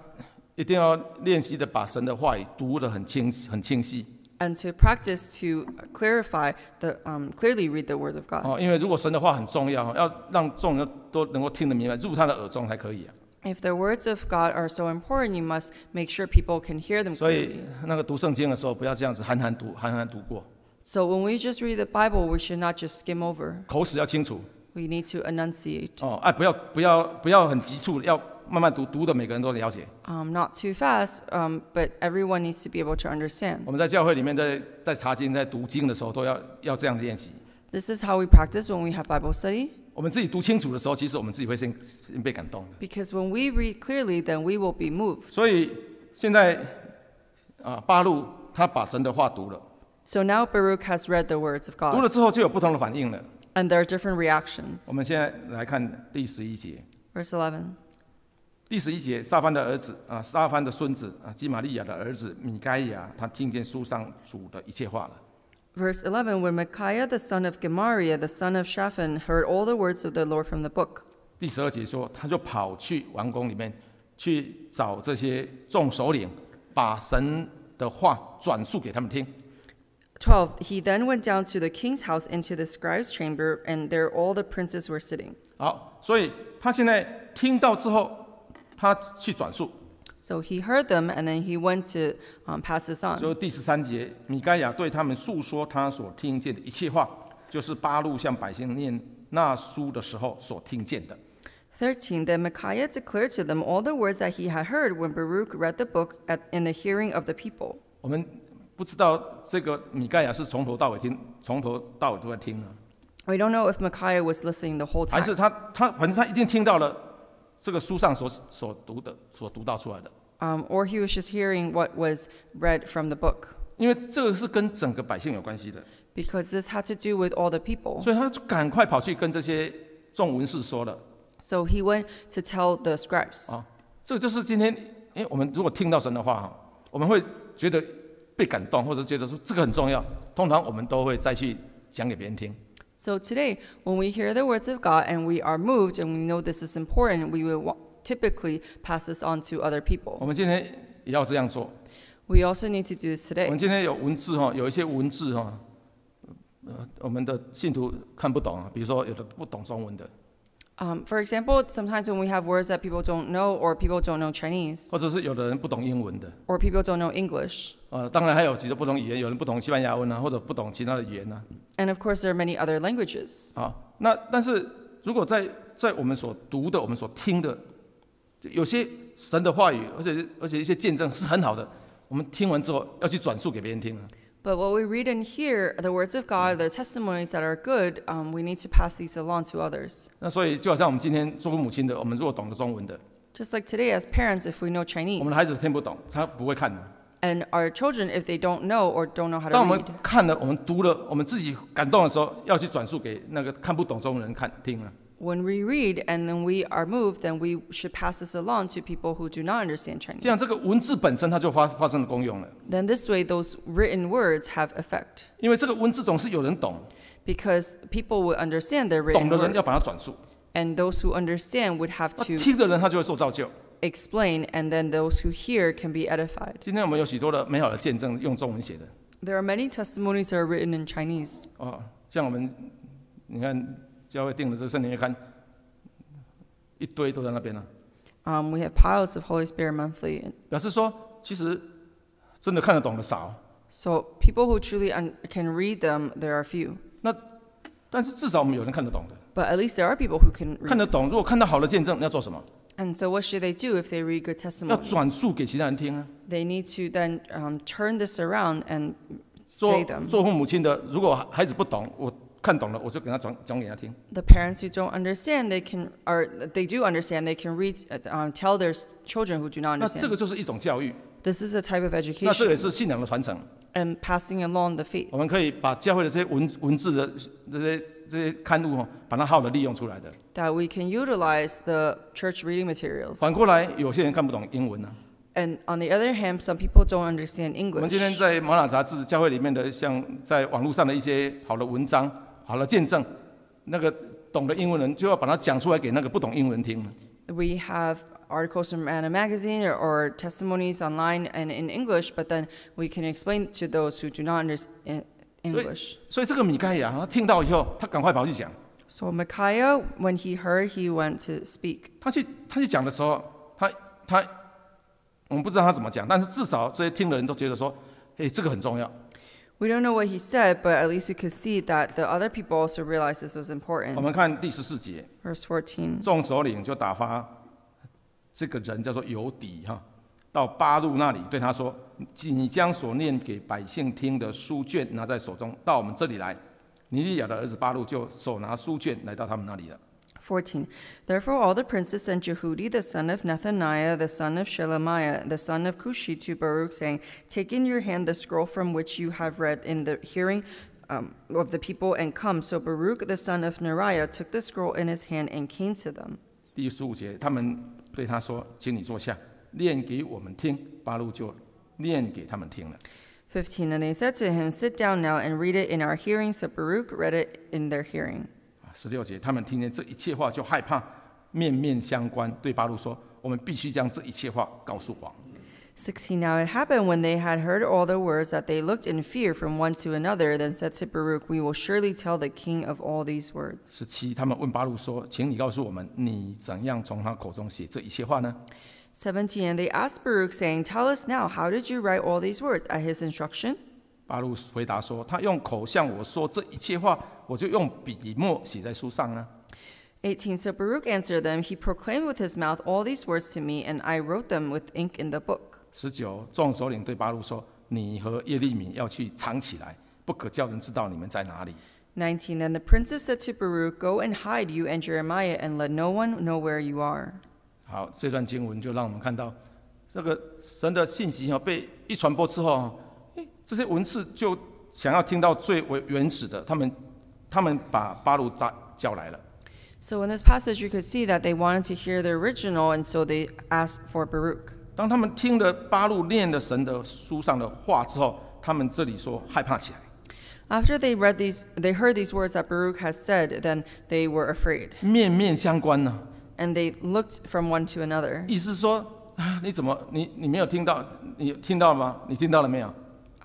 一定要练习的把神的话语读的很清晰，很清晰。and to practice to clarify the um, clearly read the word of God. 哦，因为如果神的话很重要，要让众人都能够听得明白，入他的耳中才可以啊。If the words of God are so important, you must make sure people can hear them. So clearly. when we just read the Bible, we should not just skim over. We need to enunciate. 哦，哎，不要不要不要很急促，要慢慢读，读的每个人都了解。Um, not too fast, um, but everyone needs to be able to understand. This is how we practice when we have Bible study. 我们自己读清楚的时候，其实我们自己会先先被感动。Because when we read clearly, then we will be moved. So now Baruch has read the words of God. 读了之后就有不同的反应了。And there are different reactions. 我们现在来看第十一节。Verse eleven. 第十一节，撒番的儿子啊，撒番的孙子啊，基玛利亚的儿子米该亚，他听见书上主的一切话了。Verse 11 When Micaiah the son of Gemariah, the son of Shaphan, heard all the words of the Lord from the book. 第十二节说，他就跑去王宫里面去找这些众首领，把神的话转述给他们听。12. He then went down to the king's house into the scribe's chamber, and there all the princes were sitting. 好，所以他现在听到之后。他去转述。So he heard them, and then he went to um, pass this on. 所以第十三节，米该亚对他们诉说他所听见的一切话，就是八路向百姓念那书的时候所听见的。13 Then Micaiah declared to them all the words that he had heard when Baruch read the book at, in the hearing of the people. 我们不知道这个米盖亚是从头到尾听，从头到尾都在听呢，We don't know if Micaiah was listening the whole time, 这个书上所所读的，所读到出来的。嗯，or he was just hearing what was read from the book？因为这个是跟整个百姓有关系的。Because this had to do with all the people。所以他就赶快跑去跟这些众文士说了。So he went to tell the scribes。啊，这个就是今天，哎，我们如果听到神的话，哈，我们会觉得被感动，或者觉得说这个很重要。通常我们都会再去讲给别人听。So today, when we hear the words of God and we are moved and we know this is important, we will typically pass this on to other people. 我们今天也要这样做。We also need to do this today. 我们今天有文字哈，有一些文字哈，我们的信徒看不懂啊，比如说有的不懂中文的。For example, sometimes when we have words that people don't know, or people don't know Chinese，或者是有的人不懂英文的，or people don't know English。呃，当然还有几种不同语言，有人不懂西班牙文啊，或者不懂其他的语言呢。And of course, there are many other languages。啊，那但是如果在在我们所读的、我们所听的，有些神的话语，而且而且一些见证是很好的，我们听完之后要去转述给别人听。But what we read and hear, the words of God, the testimonies that are good, um, we need to pass these along to others. 那所以就好像我们今天做母亲的，我们如果懂得中文的，Just like today, as parents, if we know Chinese, 我们的孩子听不懂，他不会看的。And Chinese, our children, if they don't know or don't know how to read, when we read and then we are moved, then we should pass this along to people who do not understand Chinese. Then this way, those written words have effect Because people will understand their written words. And those who understand would have to explain, and then those who hear can be edified. There are many testimonies that are written in Chinese. 哦，像我们，你看教会订的这个圣灵月刊，一堆都在那边呢。嗯，We have piles of Holy Spirit Monthly。表示说，其实真的看得懂的少。So people who truly can read them, there are few. 那但是至少我们有人看得懂的。But at least there are people who can. read 看得懂，如果看到好的见证，要做什么？And so what should they do if they read good testimonies? 要转述给其他人听啊。They need to then turn this around and say them. 做做父母亲的，如果孩子不懂，我。看懂了，我就给他讲讲给他听。The parents who don't understand, they can or they do understand, they can read, um, tell their children who do not understand. 那这个就是一种教育。This is a type of education. 那这也是信仰的传承。And passing along the faith. 我们可以把教会的这些文文字的这些这些刊物哦，把它好的利用出来的。That we can utilize the church reading materials. 反过来，有些人看不懂英文呢、啊。And on the other hand, some people don't understand English. 我们今天在《摩纳杂志》教会里面的，像在网络上的一些好的文章。好了，见证那个懂的英文人就要把它讲出来给那个不懂英文人听。We have articles from Anna magazine or or testimonies online and in English, but then we can explain to those who do not understand English. 所以，所以这个米盖亚听到以后，他赶快跑去讲。So Micaiah, when he heard, he went to speak. 他去，他去讲的时候，他他，我们不知道他怎么讲，但是至少这些听的人都觉得说，哎，这个很重要。We don't know what he said, but at least you could see that the other people also realized this was important. 我们看第十四节，Verse fourteen，众首领就打发这个人叫做尤底哈，到八路那里，对他说：“请你将所念给百姓听的书卷拿在手中，到我们这里来。”尼利亚的儿子八路就手拿书卷来到他们那里了。14. Therefore, all the princes sent Jehudi, the son of Nethaniah, the son of Shelemiah, the son of Cushi, to Baruch, saying, Take in your hand the scroll from which you have read in the hearing um, of the people and come. So Baruch, the son of Neriah, took the scroll in his hand and came to them. Fifteen, And they said to him, Sit down now and read it in our hearing. So Baruch read it in their hearing. 十六节，他们听见这一切话就害怕，面面相关，对巴路说：“我们必须将这一切话告诉王。”16 Now it happened when they had heard all the words that they looked in fear from one to another, then said to Baruch, We will surely tell the king of all these words. 十七，他们问巴路说：“请你告诉我们，你怎样从他口中写这一切话呢？”17 And they asked Baruch, saying, Tell us now, how did you write all these words? At his instruction? 巴路回答说：“他用口向我说这一切话，我就用笔墨写在书上呢。” Eighteen. So Baruch answered them. He proclaimed with his mouth all these words to me, and I wrote them with ink in the book. 十九，众首领对巴路说：“你和叶利米要去藏起来，不可叫人知道你们在哪里。” Nineteen. Then the princes said to Baruch, "Go and hide you and Jeremiah, and let no one know where you are." 好，这段经文就让我们看到，这个神的信息啊，被一传播之后这些文士就想要听到最为原始的，他们他们把巴路扎叫来了。So in this passage, you could see that they wanted to hear the original, and so they asked for Baruch. 当他们听了巴路念了神的书上的话之后，他们这里说害怕起来。After they read these, they heard these words that Baruch has said, then they were afraid. 面面相关呢、And they looked from one to another. 意思是说，啊你怎么你你没有听到？你有听到吗？你听到了没有？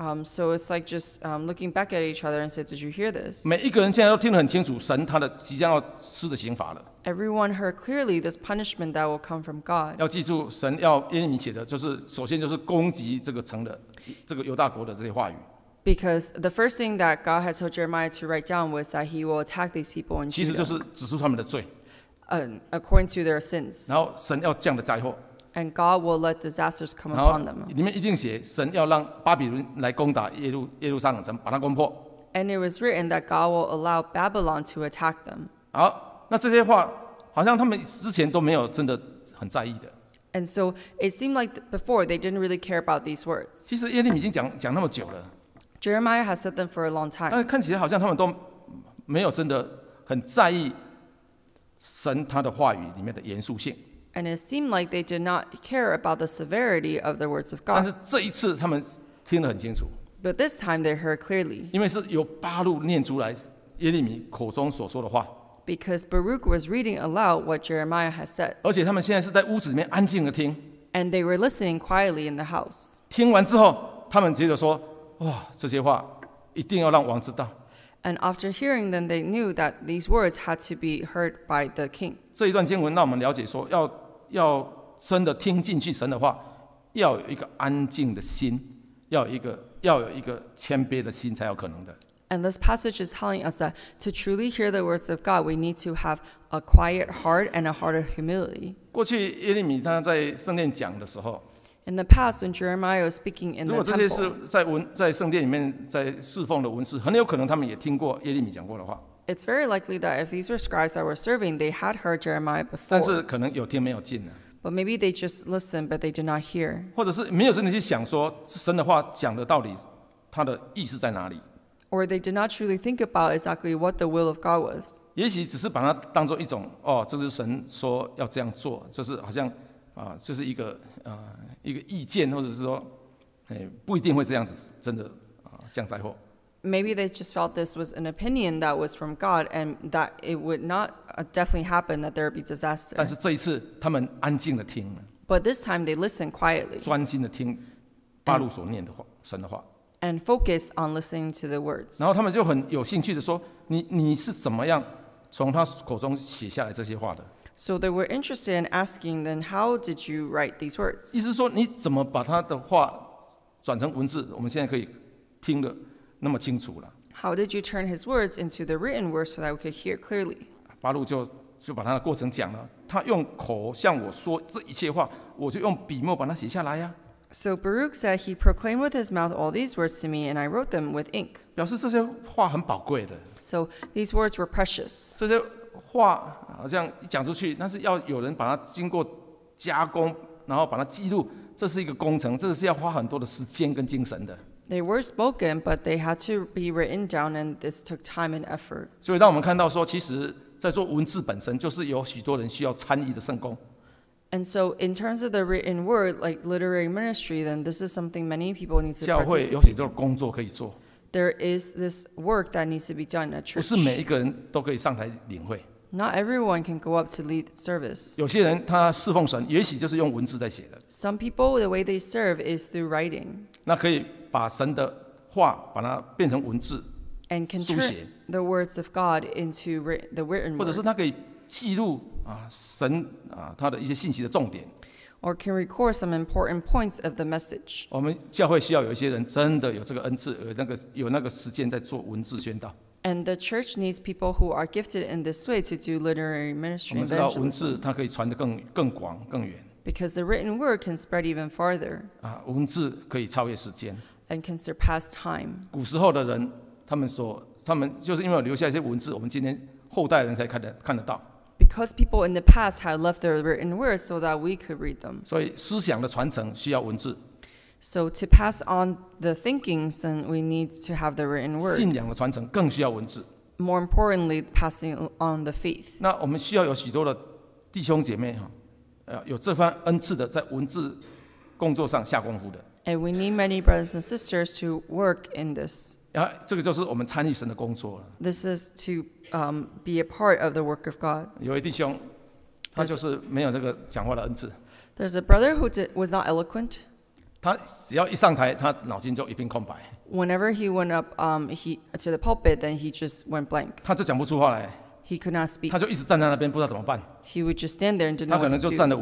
um, so it's like just um, looking back at each other and say, "Did you hear this?" Everyone heard clearly this punishment that will come from God. 要记住，神要因你写的就是，首先就是攻击这个城的，这个犹大国的这些话语。Because the first thing that God had told Jeremiah to write down was that He will attack these people in 其实就 Judah, 是指出他们的罪，嗯 according to their sins. 然后神要降的灾祸。And disasters upon God come will let them. 里面一定写神要让巴比伦来攻打耶路耶路撒冷城，把它攻破。And it was written that God will allow Babylon to attack them。好，那这些话好像他们之前都没有真的很在意的。And so it seemed like before they didn't really care about these words。其实耶利米已经讲讲那么久了。Jeremiah has said them for a long time。但看起来好像他们都没有真的很在意神他的话语里面的严肃性。And it seemed like they did not care about the severity of the words of God. But this time they heard clearly, Because Baruch was reading aloud what Jeremiah had said, And they were listening quietly in the house. And after hearing them, they knew that these words had to be heard by the king. ”这一段经文让我们了解说，要要真的听进去神的话，要有一个安静的心，要有一个要有一个谦卑的心才有可能的。And this passage is telling us that to truly hear the words of God, we need to have a quiet heart and a heart of humility. 过去耶利米他在圣殿讲的时候，In the past when Jeremiah was speaking in the temple，如果这些是在文在圣殿里面在侍奉的文士，很有可能他们也听过耶利米讲过的话。It's very likely that if these were scribes that were serving, they had heard Jeremiah before. 但是可能有听没有进呢。But maybe they just l i s t e n but they did not hear. 或者是没有真的去想说神的话讲的到底他的意思在哪里。Or they did not truly think about exactly what the will of God was. 也许只是把它当做一种哦，这是神说要这样做，就是好像啊，就是一个呃一个意见，或者是说哎不一定会这样子真的啊降灾祸。maybe they just felt this was an opinion that was from God and that it would not uh, definitely happen that there would be disaster. 但是这一次，他们安静的听了，But this time they listened quietly 专心的听巴路所念的话，神的话。and focused on listening to the words. So they were interested in asking, then, how did you write these words? 意思是说你怎么把他的话转成文字？我们现在可以听的，那么清楚了。How did you turn his words into the written word so that we could hear clearly? 八路就就把他的过程讲了，他用口向我说这一切话，我就用笔墨把它写下来呀。So Baruch said he proclaimed with his mouth all these words to me, and I wrote them with ink. 表示这些话很宝贵的。So these words were precious. 这些话好像一讲出去，但是要有人把它经过加工，然后把它记录，这是一个工程，这是要花很多的时间跟精神的。They were spoken, but they had to be written down, and this took time and effort. And so, in terms of the written word, like literary ministry, then this is something many people need to 教会 participate. this work that needs to be done at church. everyone can go up to lead service. 有些人他侍奉神，也许就是用文字在写的，Some people, the way they serve is through writing. 那可以把神的话把它变成文字书写，或者是他可以记录啊神啊他的一些信息的重点，points of the message。我们教会需要有一些人真的有这个恩赐，呃，那个有那个时间在做文字宣道。我们知道文字它可以传的更更广更远，farther. 啊，文字可以超越时间。and can surpass time. people in the past had left their written words so that we could read them. So, to pass on the thinkings, then we need to have the written word. More importantly, passing on the faith. And we need many brothers and sisters to work in this. 啊，这个就是我们参与神的工作了。This is to um, be a part of the work of God. 有一弟兄，他就是没有这个讲话的恩赐，There's a brother who did, was not eloquent. 他只要一上台，他脑筋就一片空白，Whenever he went up um, he, to the pulpit, then he just went blank. 他就讲不出话来。he could not speak. 他就一直站在那边，不知道怎么办。He would just stand there and didn't 他 know what to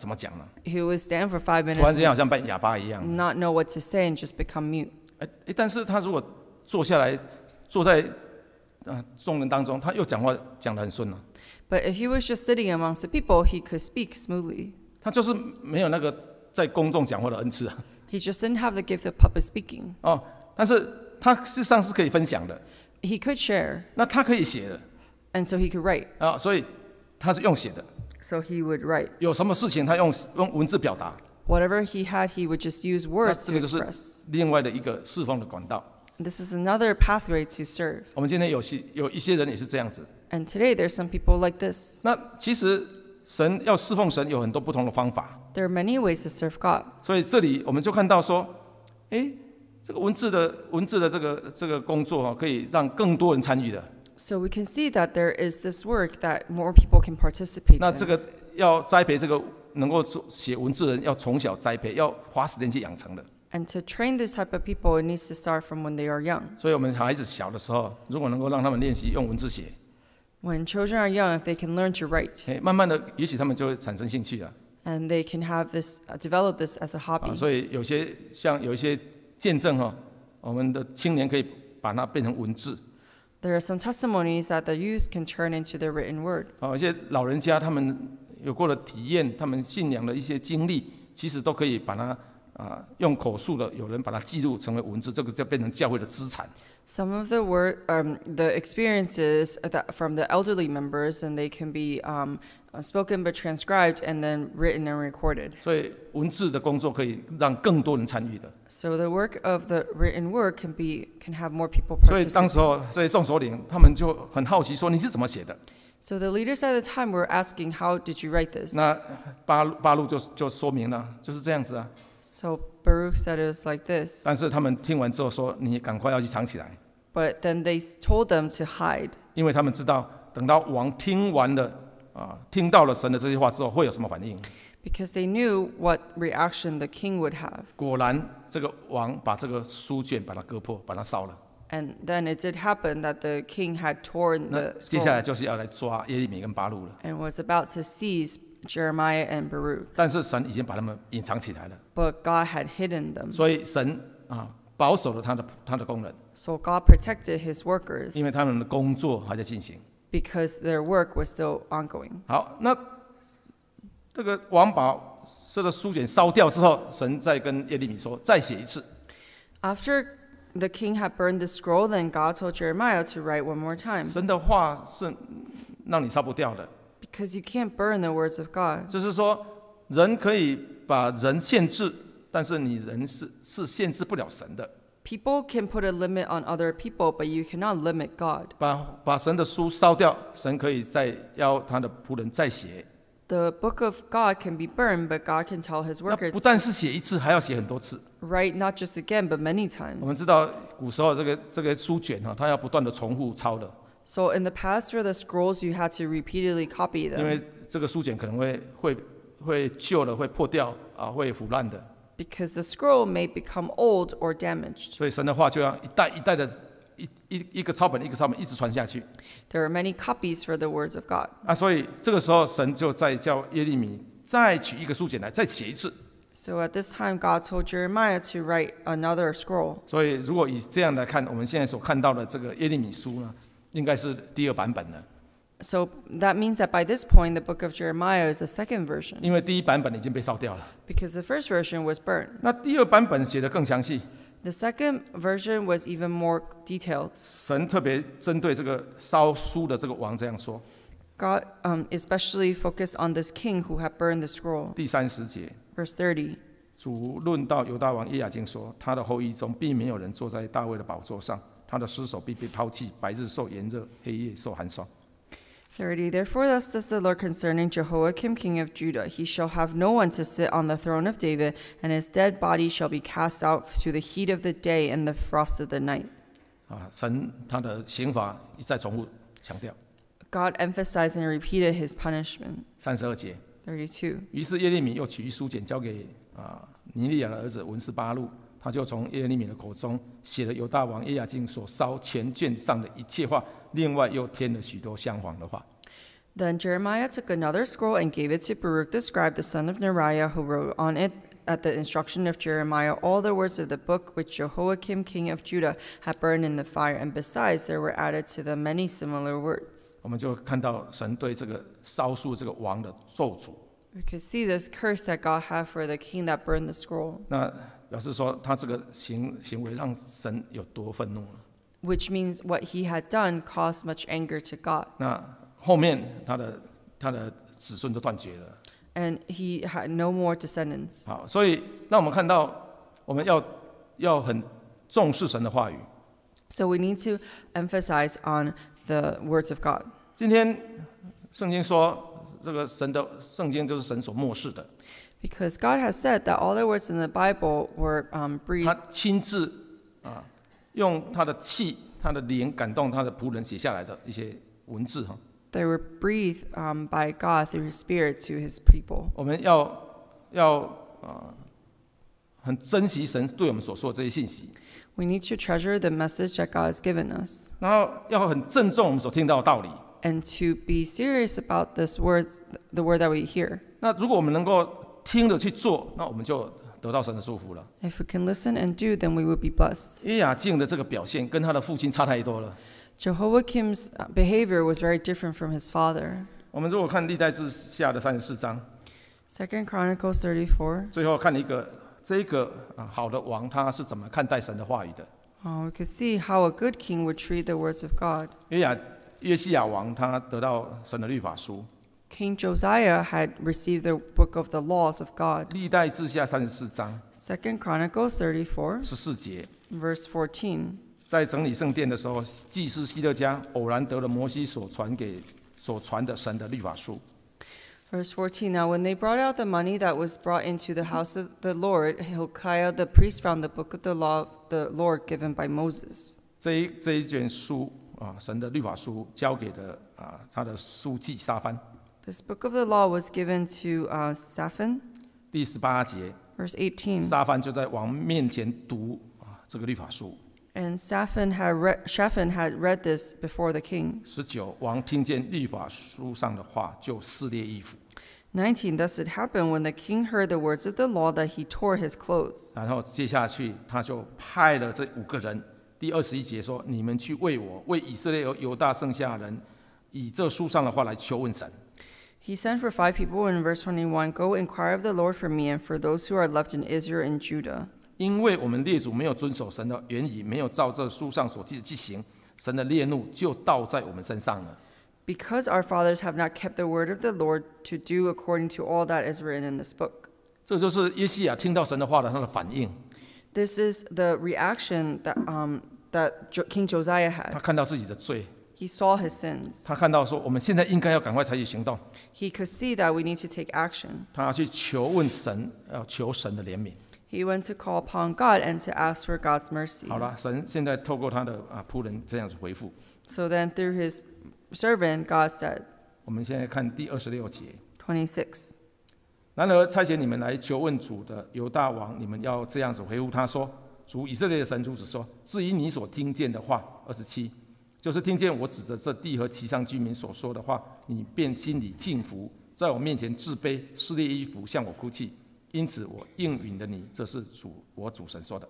do. would stand for five 突然之 minutes, 间好像被哑巴一样。not know what to say, and just become mute. 哎、哎但是他如果坐下来，坐在啊、呃众人当中，他又讲话讲得很顺了、But if he was just sitting amongst the people, he could speak smoothly. 他就是没有那个在公众讲话的恩赐啊。He just didn't have the gift of public speaking. 哦，但是他事实上是可以分享的，he could share, 那他可以写的 so he could write. 啊，所以他是用写的，So he would write. 有什么事情他用用文字表达，Whatever he had, he would just use words to 个就是 express. 另外的一个释放的管道。This is another pathway to serve. 我们今天有些有一些人也是这样子。And today there's some people like this. 那其实神要侍奉神有很多不同的方法，There are many ways to serve God. 所以这里我们就看到说，诶，这个文字的、文字的这个、这个工作哈，可以让更多人参与的。So we can see that there is this work that more people can participate 那这个要栽培这个能够做写文字的人，要从小栽培，要花时间去养成的。And to train this type of people, it needs to start from when they are young. 所以我们小孩子小的时候，如果能够让他们练习用文字写，When children are young, if they can learn to write. 哎，慢慢的，也许他们就会产生兴趣了。And they can have this develop this as a hobby. 所以有些像有一些见证哦，我们的青年可以把它变成文字。There are some testimonies that the youth can turn into the written word。哦，一些老人家他们有过的体验，他们信仰的一些经历，其实都可以把它啊用口述的，有人把它记录成为文字，这个就变成教会的资产。Some of the work, um, the experiences that, from the elderly members, and they can be um, spoken but transcribed and then written and recorded. So the work of the written work can be can have more people participate. so the leaders at the time were asking, "How did you write this?" 那八路八路就就说明了就是这样子啊。So Baruch said it was like this. 但是他们听完之后说你赶快要去藏起来，But then they told them to hide，因为他们知道等到王听完了啊，听到了神的这些话之后会有什么反应。Because they knew what reaction the king would have。果然，这个王把这个书卷把它割破，把它烧了。And then it did happen that the king had torn the。接下来就是要来抓耶利米跟巴路了。And was about to seize Jeremiah and Baruch。但是神已经把他们隐藏起来了。But God had hidden them。所以神啊。保守了他的他的工人，So God protected his workers 因为他们的工作还在进行。because their work was still ongoing. 好，那这个王把这个书卷烧掉之后，神再跟耶利米说，再写一次。After the king had burned the scroll, then God told Jeremiah to write one more time 神的话是让你烧不掉的，because you can't burn the words of God. 就是说，人可以把人限制，但是你人是是限制不了神的。People can put a limit on other people, but you cannot limit God. 把把神的书烧掉，神可以再邀他的仆人再写。The book of God can be burned, but God can tell His workers. 不但是写一次，还要写很多次。Right, not just again, but many times. 我们知道古时候这个这个书卷哈，它要不断的重复抄的。So in the past, for the scrolls, you had to repeatedly copy them. 因为这个书卷可能会会会旧了，会破掉啊，会腐烂的。because become the scroll may old or damaged. 所以神的话就要一代一代的，一一一个抄本一个抄本一直传下去。There are many copies for the words of God。啊，所以这个时候神就在叫耶利米再取一个书简来，再写一次。So at this time God told Jeremiah to write another scroll。所以如果以这样来看，我们现在所看到的这个耶利米书呢，应该是第二版本的。So that means that by this point, the book of Jeremiah is the second version Because the first version was burned. the second version was even more detailed. 神特别针对这个烧书的这个王这样说：God um, especially focused on this king who had burned the scroll. Verse 30. 主论到犹大王耶雅敬说，他的后裔中并没有人坐在大卫的宝座上，他的尸首必被抛弃，白日受炎热，黑夜受寒霜。30. Therefore, thus says the Lord concerning Jehoiakim, king of Judah He shall have no one to sit on the throne of David, and his dead body shall be cast out through the heat of the day and the frost of the night. God emphasized and repeated his punishment. 三十二节。Thirty-two. Then Jeremiah took another scroll and gave it to Baruch the scribe, the son of Neriah, who wrote on it at the instruction of Jeremiah all the words of the book which Jehoiakim king of Judah had burned in the fire, and besides there were added to them many similar words. We could see this curse that God had for the king that burned the scroll. 表示说他这个行行为让神有多愤怒了。Which means what he had done caused much anger to God. 那后面他的他的子孙都断绝了。And he had no more descendants. 好，所以让我们看到我们要要很重视神的话语。So we need to emphasize on the words of God. 今天圣经说这个神的圣经就是神所漠视的。Because God has said that all the words in the Bible were um, breathed. 他亲自啊，用他的气、他的灵感动他的仆人写下来的一些文字哈。They were breathed um, by God through His Spirit to His people. 我们要要啊，很珍惜神对我们所说的这些信息。We need to treasure the message that God has given us. 然后要很郑重我们所听到的道理。And to be serious about this words, the word that we hear. 那如果我们能够听着去做，那我们就得到神的祝福了。If we can listen and do, then we will be blessed。伊雅敬的这个表现跟他的父亲差太多了。Jehovah Kim's behavior was very different from his father。我们如果看历代志下的三十四章，Second Chronicles thirty four，最后看一个这个啊好的王，他是怎么看待神的话语的？We can see how a good king would treat the words of God。约雅约西亚王他得到神的律法书。King Josiah had received the book of the laws of God. 历代志下三十四章 Second Chronicles 34, 十四节，verse 14. 在整理圣殿的时候，祭司希勒家偶然得了摩西所传给所传的神的律法书，Verse 14 Now, when they brought out the money that was brought into the house of the Lord, Hilkiah the priest found the book of the law of the Lord given by Moses. 这一这一卷书啊，神的律法书交给了啊他的书记沙番。this book of the law was given to uh, Saphan. 第十八节，verse 18. 沙番就在王面前读啊这个律法书。And Saphan had read, Shaphan had read this before the king. 十九，王听见律法书上的话，就撕裂衣服，19. Thus it happened when the king heard the words of the law that he tore his clothes. 然后接下去他就派了这五个人。第二十一节说：“你们去为我，为以色列和犹大剩下的人，以这书上的话来求问神。” He sent for five people in verse 21 Go inquire of the Lord for me and for those who are left in Israel and Judah. Because our fathers have not kept the word of the Lord to do according to all that is written in this book. 这就是耶西亚听到神的话的他的反应。This is the reaction that um that King Josiah had. 看到自己的罪，He his saw sins. 他看到说，我们现在应该要赶快采取行动。He could see that we need to take action. 他去求问神，要求神的怜悯。He went to call upon God and to ask for God's mercy. 好了，神现在透过他的啊仆人这样子回复。So then through his servant, God said. 我们现在看第二十六节。Twenty-six. 然而差遣你们来求问主的犹大王，你们要这样子回复他说：主以色列的神主子说。至于你所听见的话，二十七。就是听见我指着这地和其上居民所说的话，你便心里敬服，在我面前自卑，撕裂衣服向我哭泣，因此我应允了你，这是主我主神说的。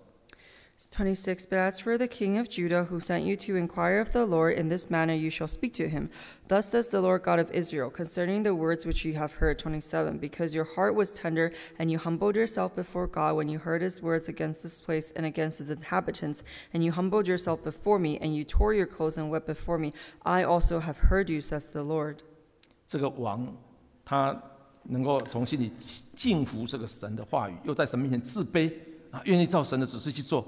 26 But as for the king of Judah, who sent you to inquire of the Lord, in this manner you shall speak to him. Thus says the Lord God of Israel, concerning the words which you have heard. 27 Because your heart was tender, and you humbled yourself before God when you heard his words against this place and against its inhabitants, and you humbled yourself before me, and you tore your clothes and wept before me, I also have heard you, says the Lord. 这个王，他能够从心里敬服这个神的话语，又在神面前自卑啊，愿意照神的指示去做。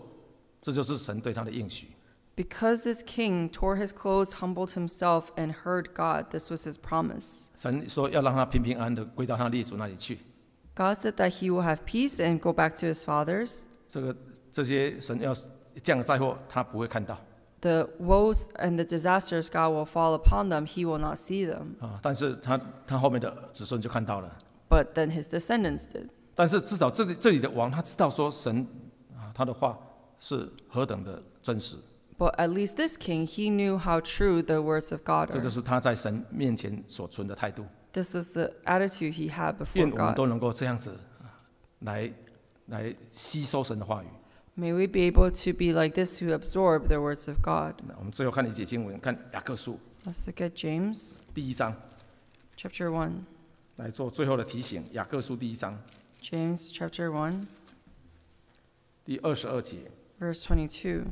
这就是神对他的应许。Because this king tore his clothes, humbled himself, and heard God, this was his promise. God said that he will have peace and go back to his fathers. 这个这些神要降灾祸，他不会看到。The woes and the disasters God will fall upon them, he will not see them. 啊，但是他他后面的子孙就看到了。But then his descendants did. 但是至少这里这里的王他知道说神啊他的话是何等的真实。But at least this king, he knew how true the words of God are. 是他在神面前所存的态度。This is the attitude he had before God. 都能够这样子啊来来吸收神的话语。May we be able to be like this who absorb the words of God. 那我们最后看一节经文，看雅各书 Let's look at James 第一章，chapter 1. 来做最后的提醒。雅各书第一章 James chapter 1, 第二十二节，verse 22,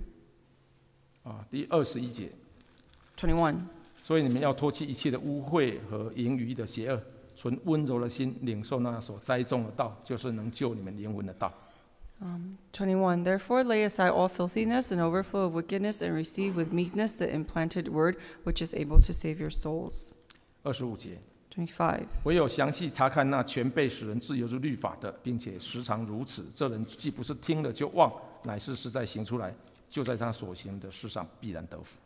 啊，第二十一节，21. 所以你们要脱去一切的污秽和盈余的邪恶，存温柔的心，领受那所栽种的道，就是能救你们灵魂的道。Um, 21. Therefore, lay aside all filthiness and overflow of wickedness, and receive with meekness the implanted word, which is able to save your souls. 二十五节，25. 唯有详细查看那全被使人自由之律法的，并且时常如此，这人既不是听了就忘。乃是实在行出来，就在他所行的事上必然得福。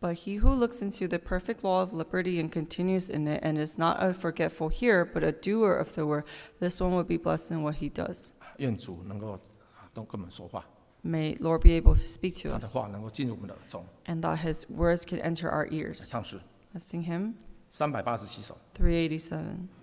But he who looks into the perfect law of liberty and continues in it, and is not a forgetful hearer, but a doer of the word, this one will be blessed in what he does. 愿主能够都跟我们说话，May Lord be able to speak to us, 话能够进入我们的耳中。and that his words can enter our ears. Let's sing hymn 三百八十七首。387.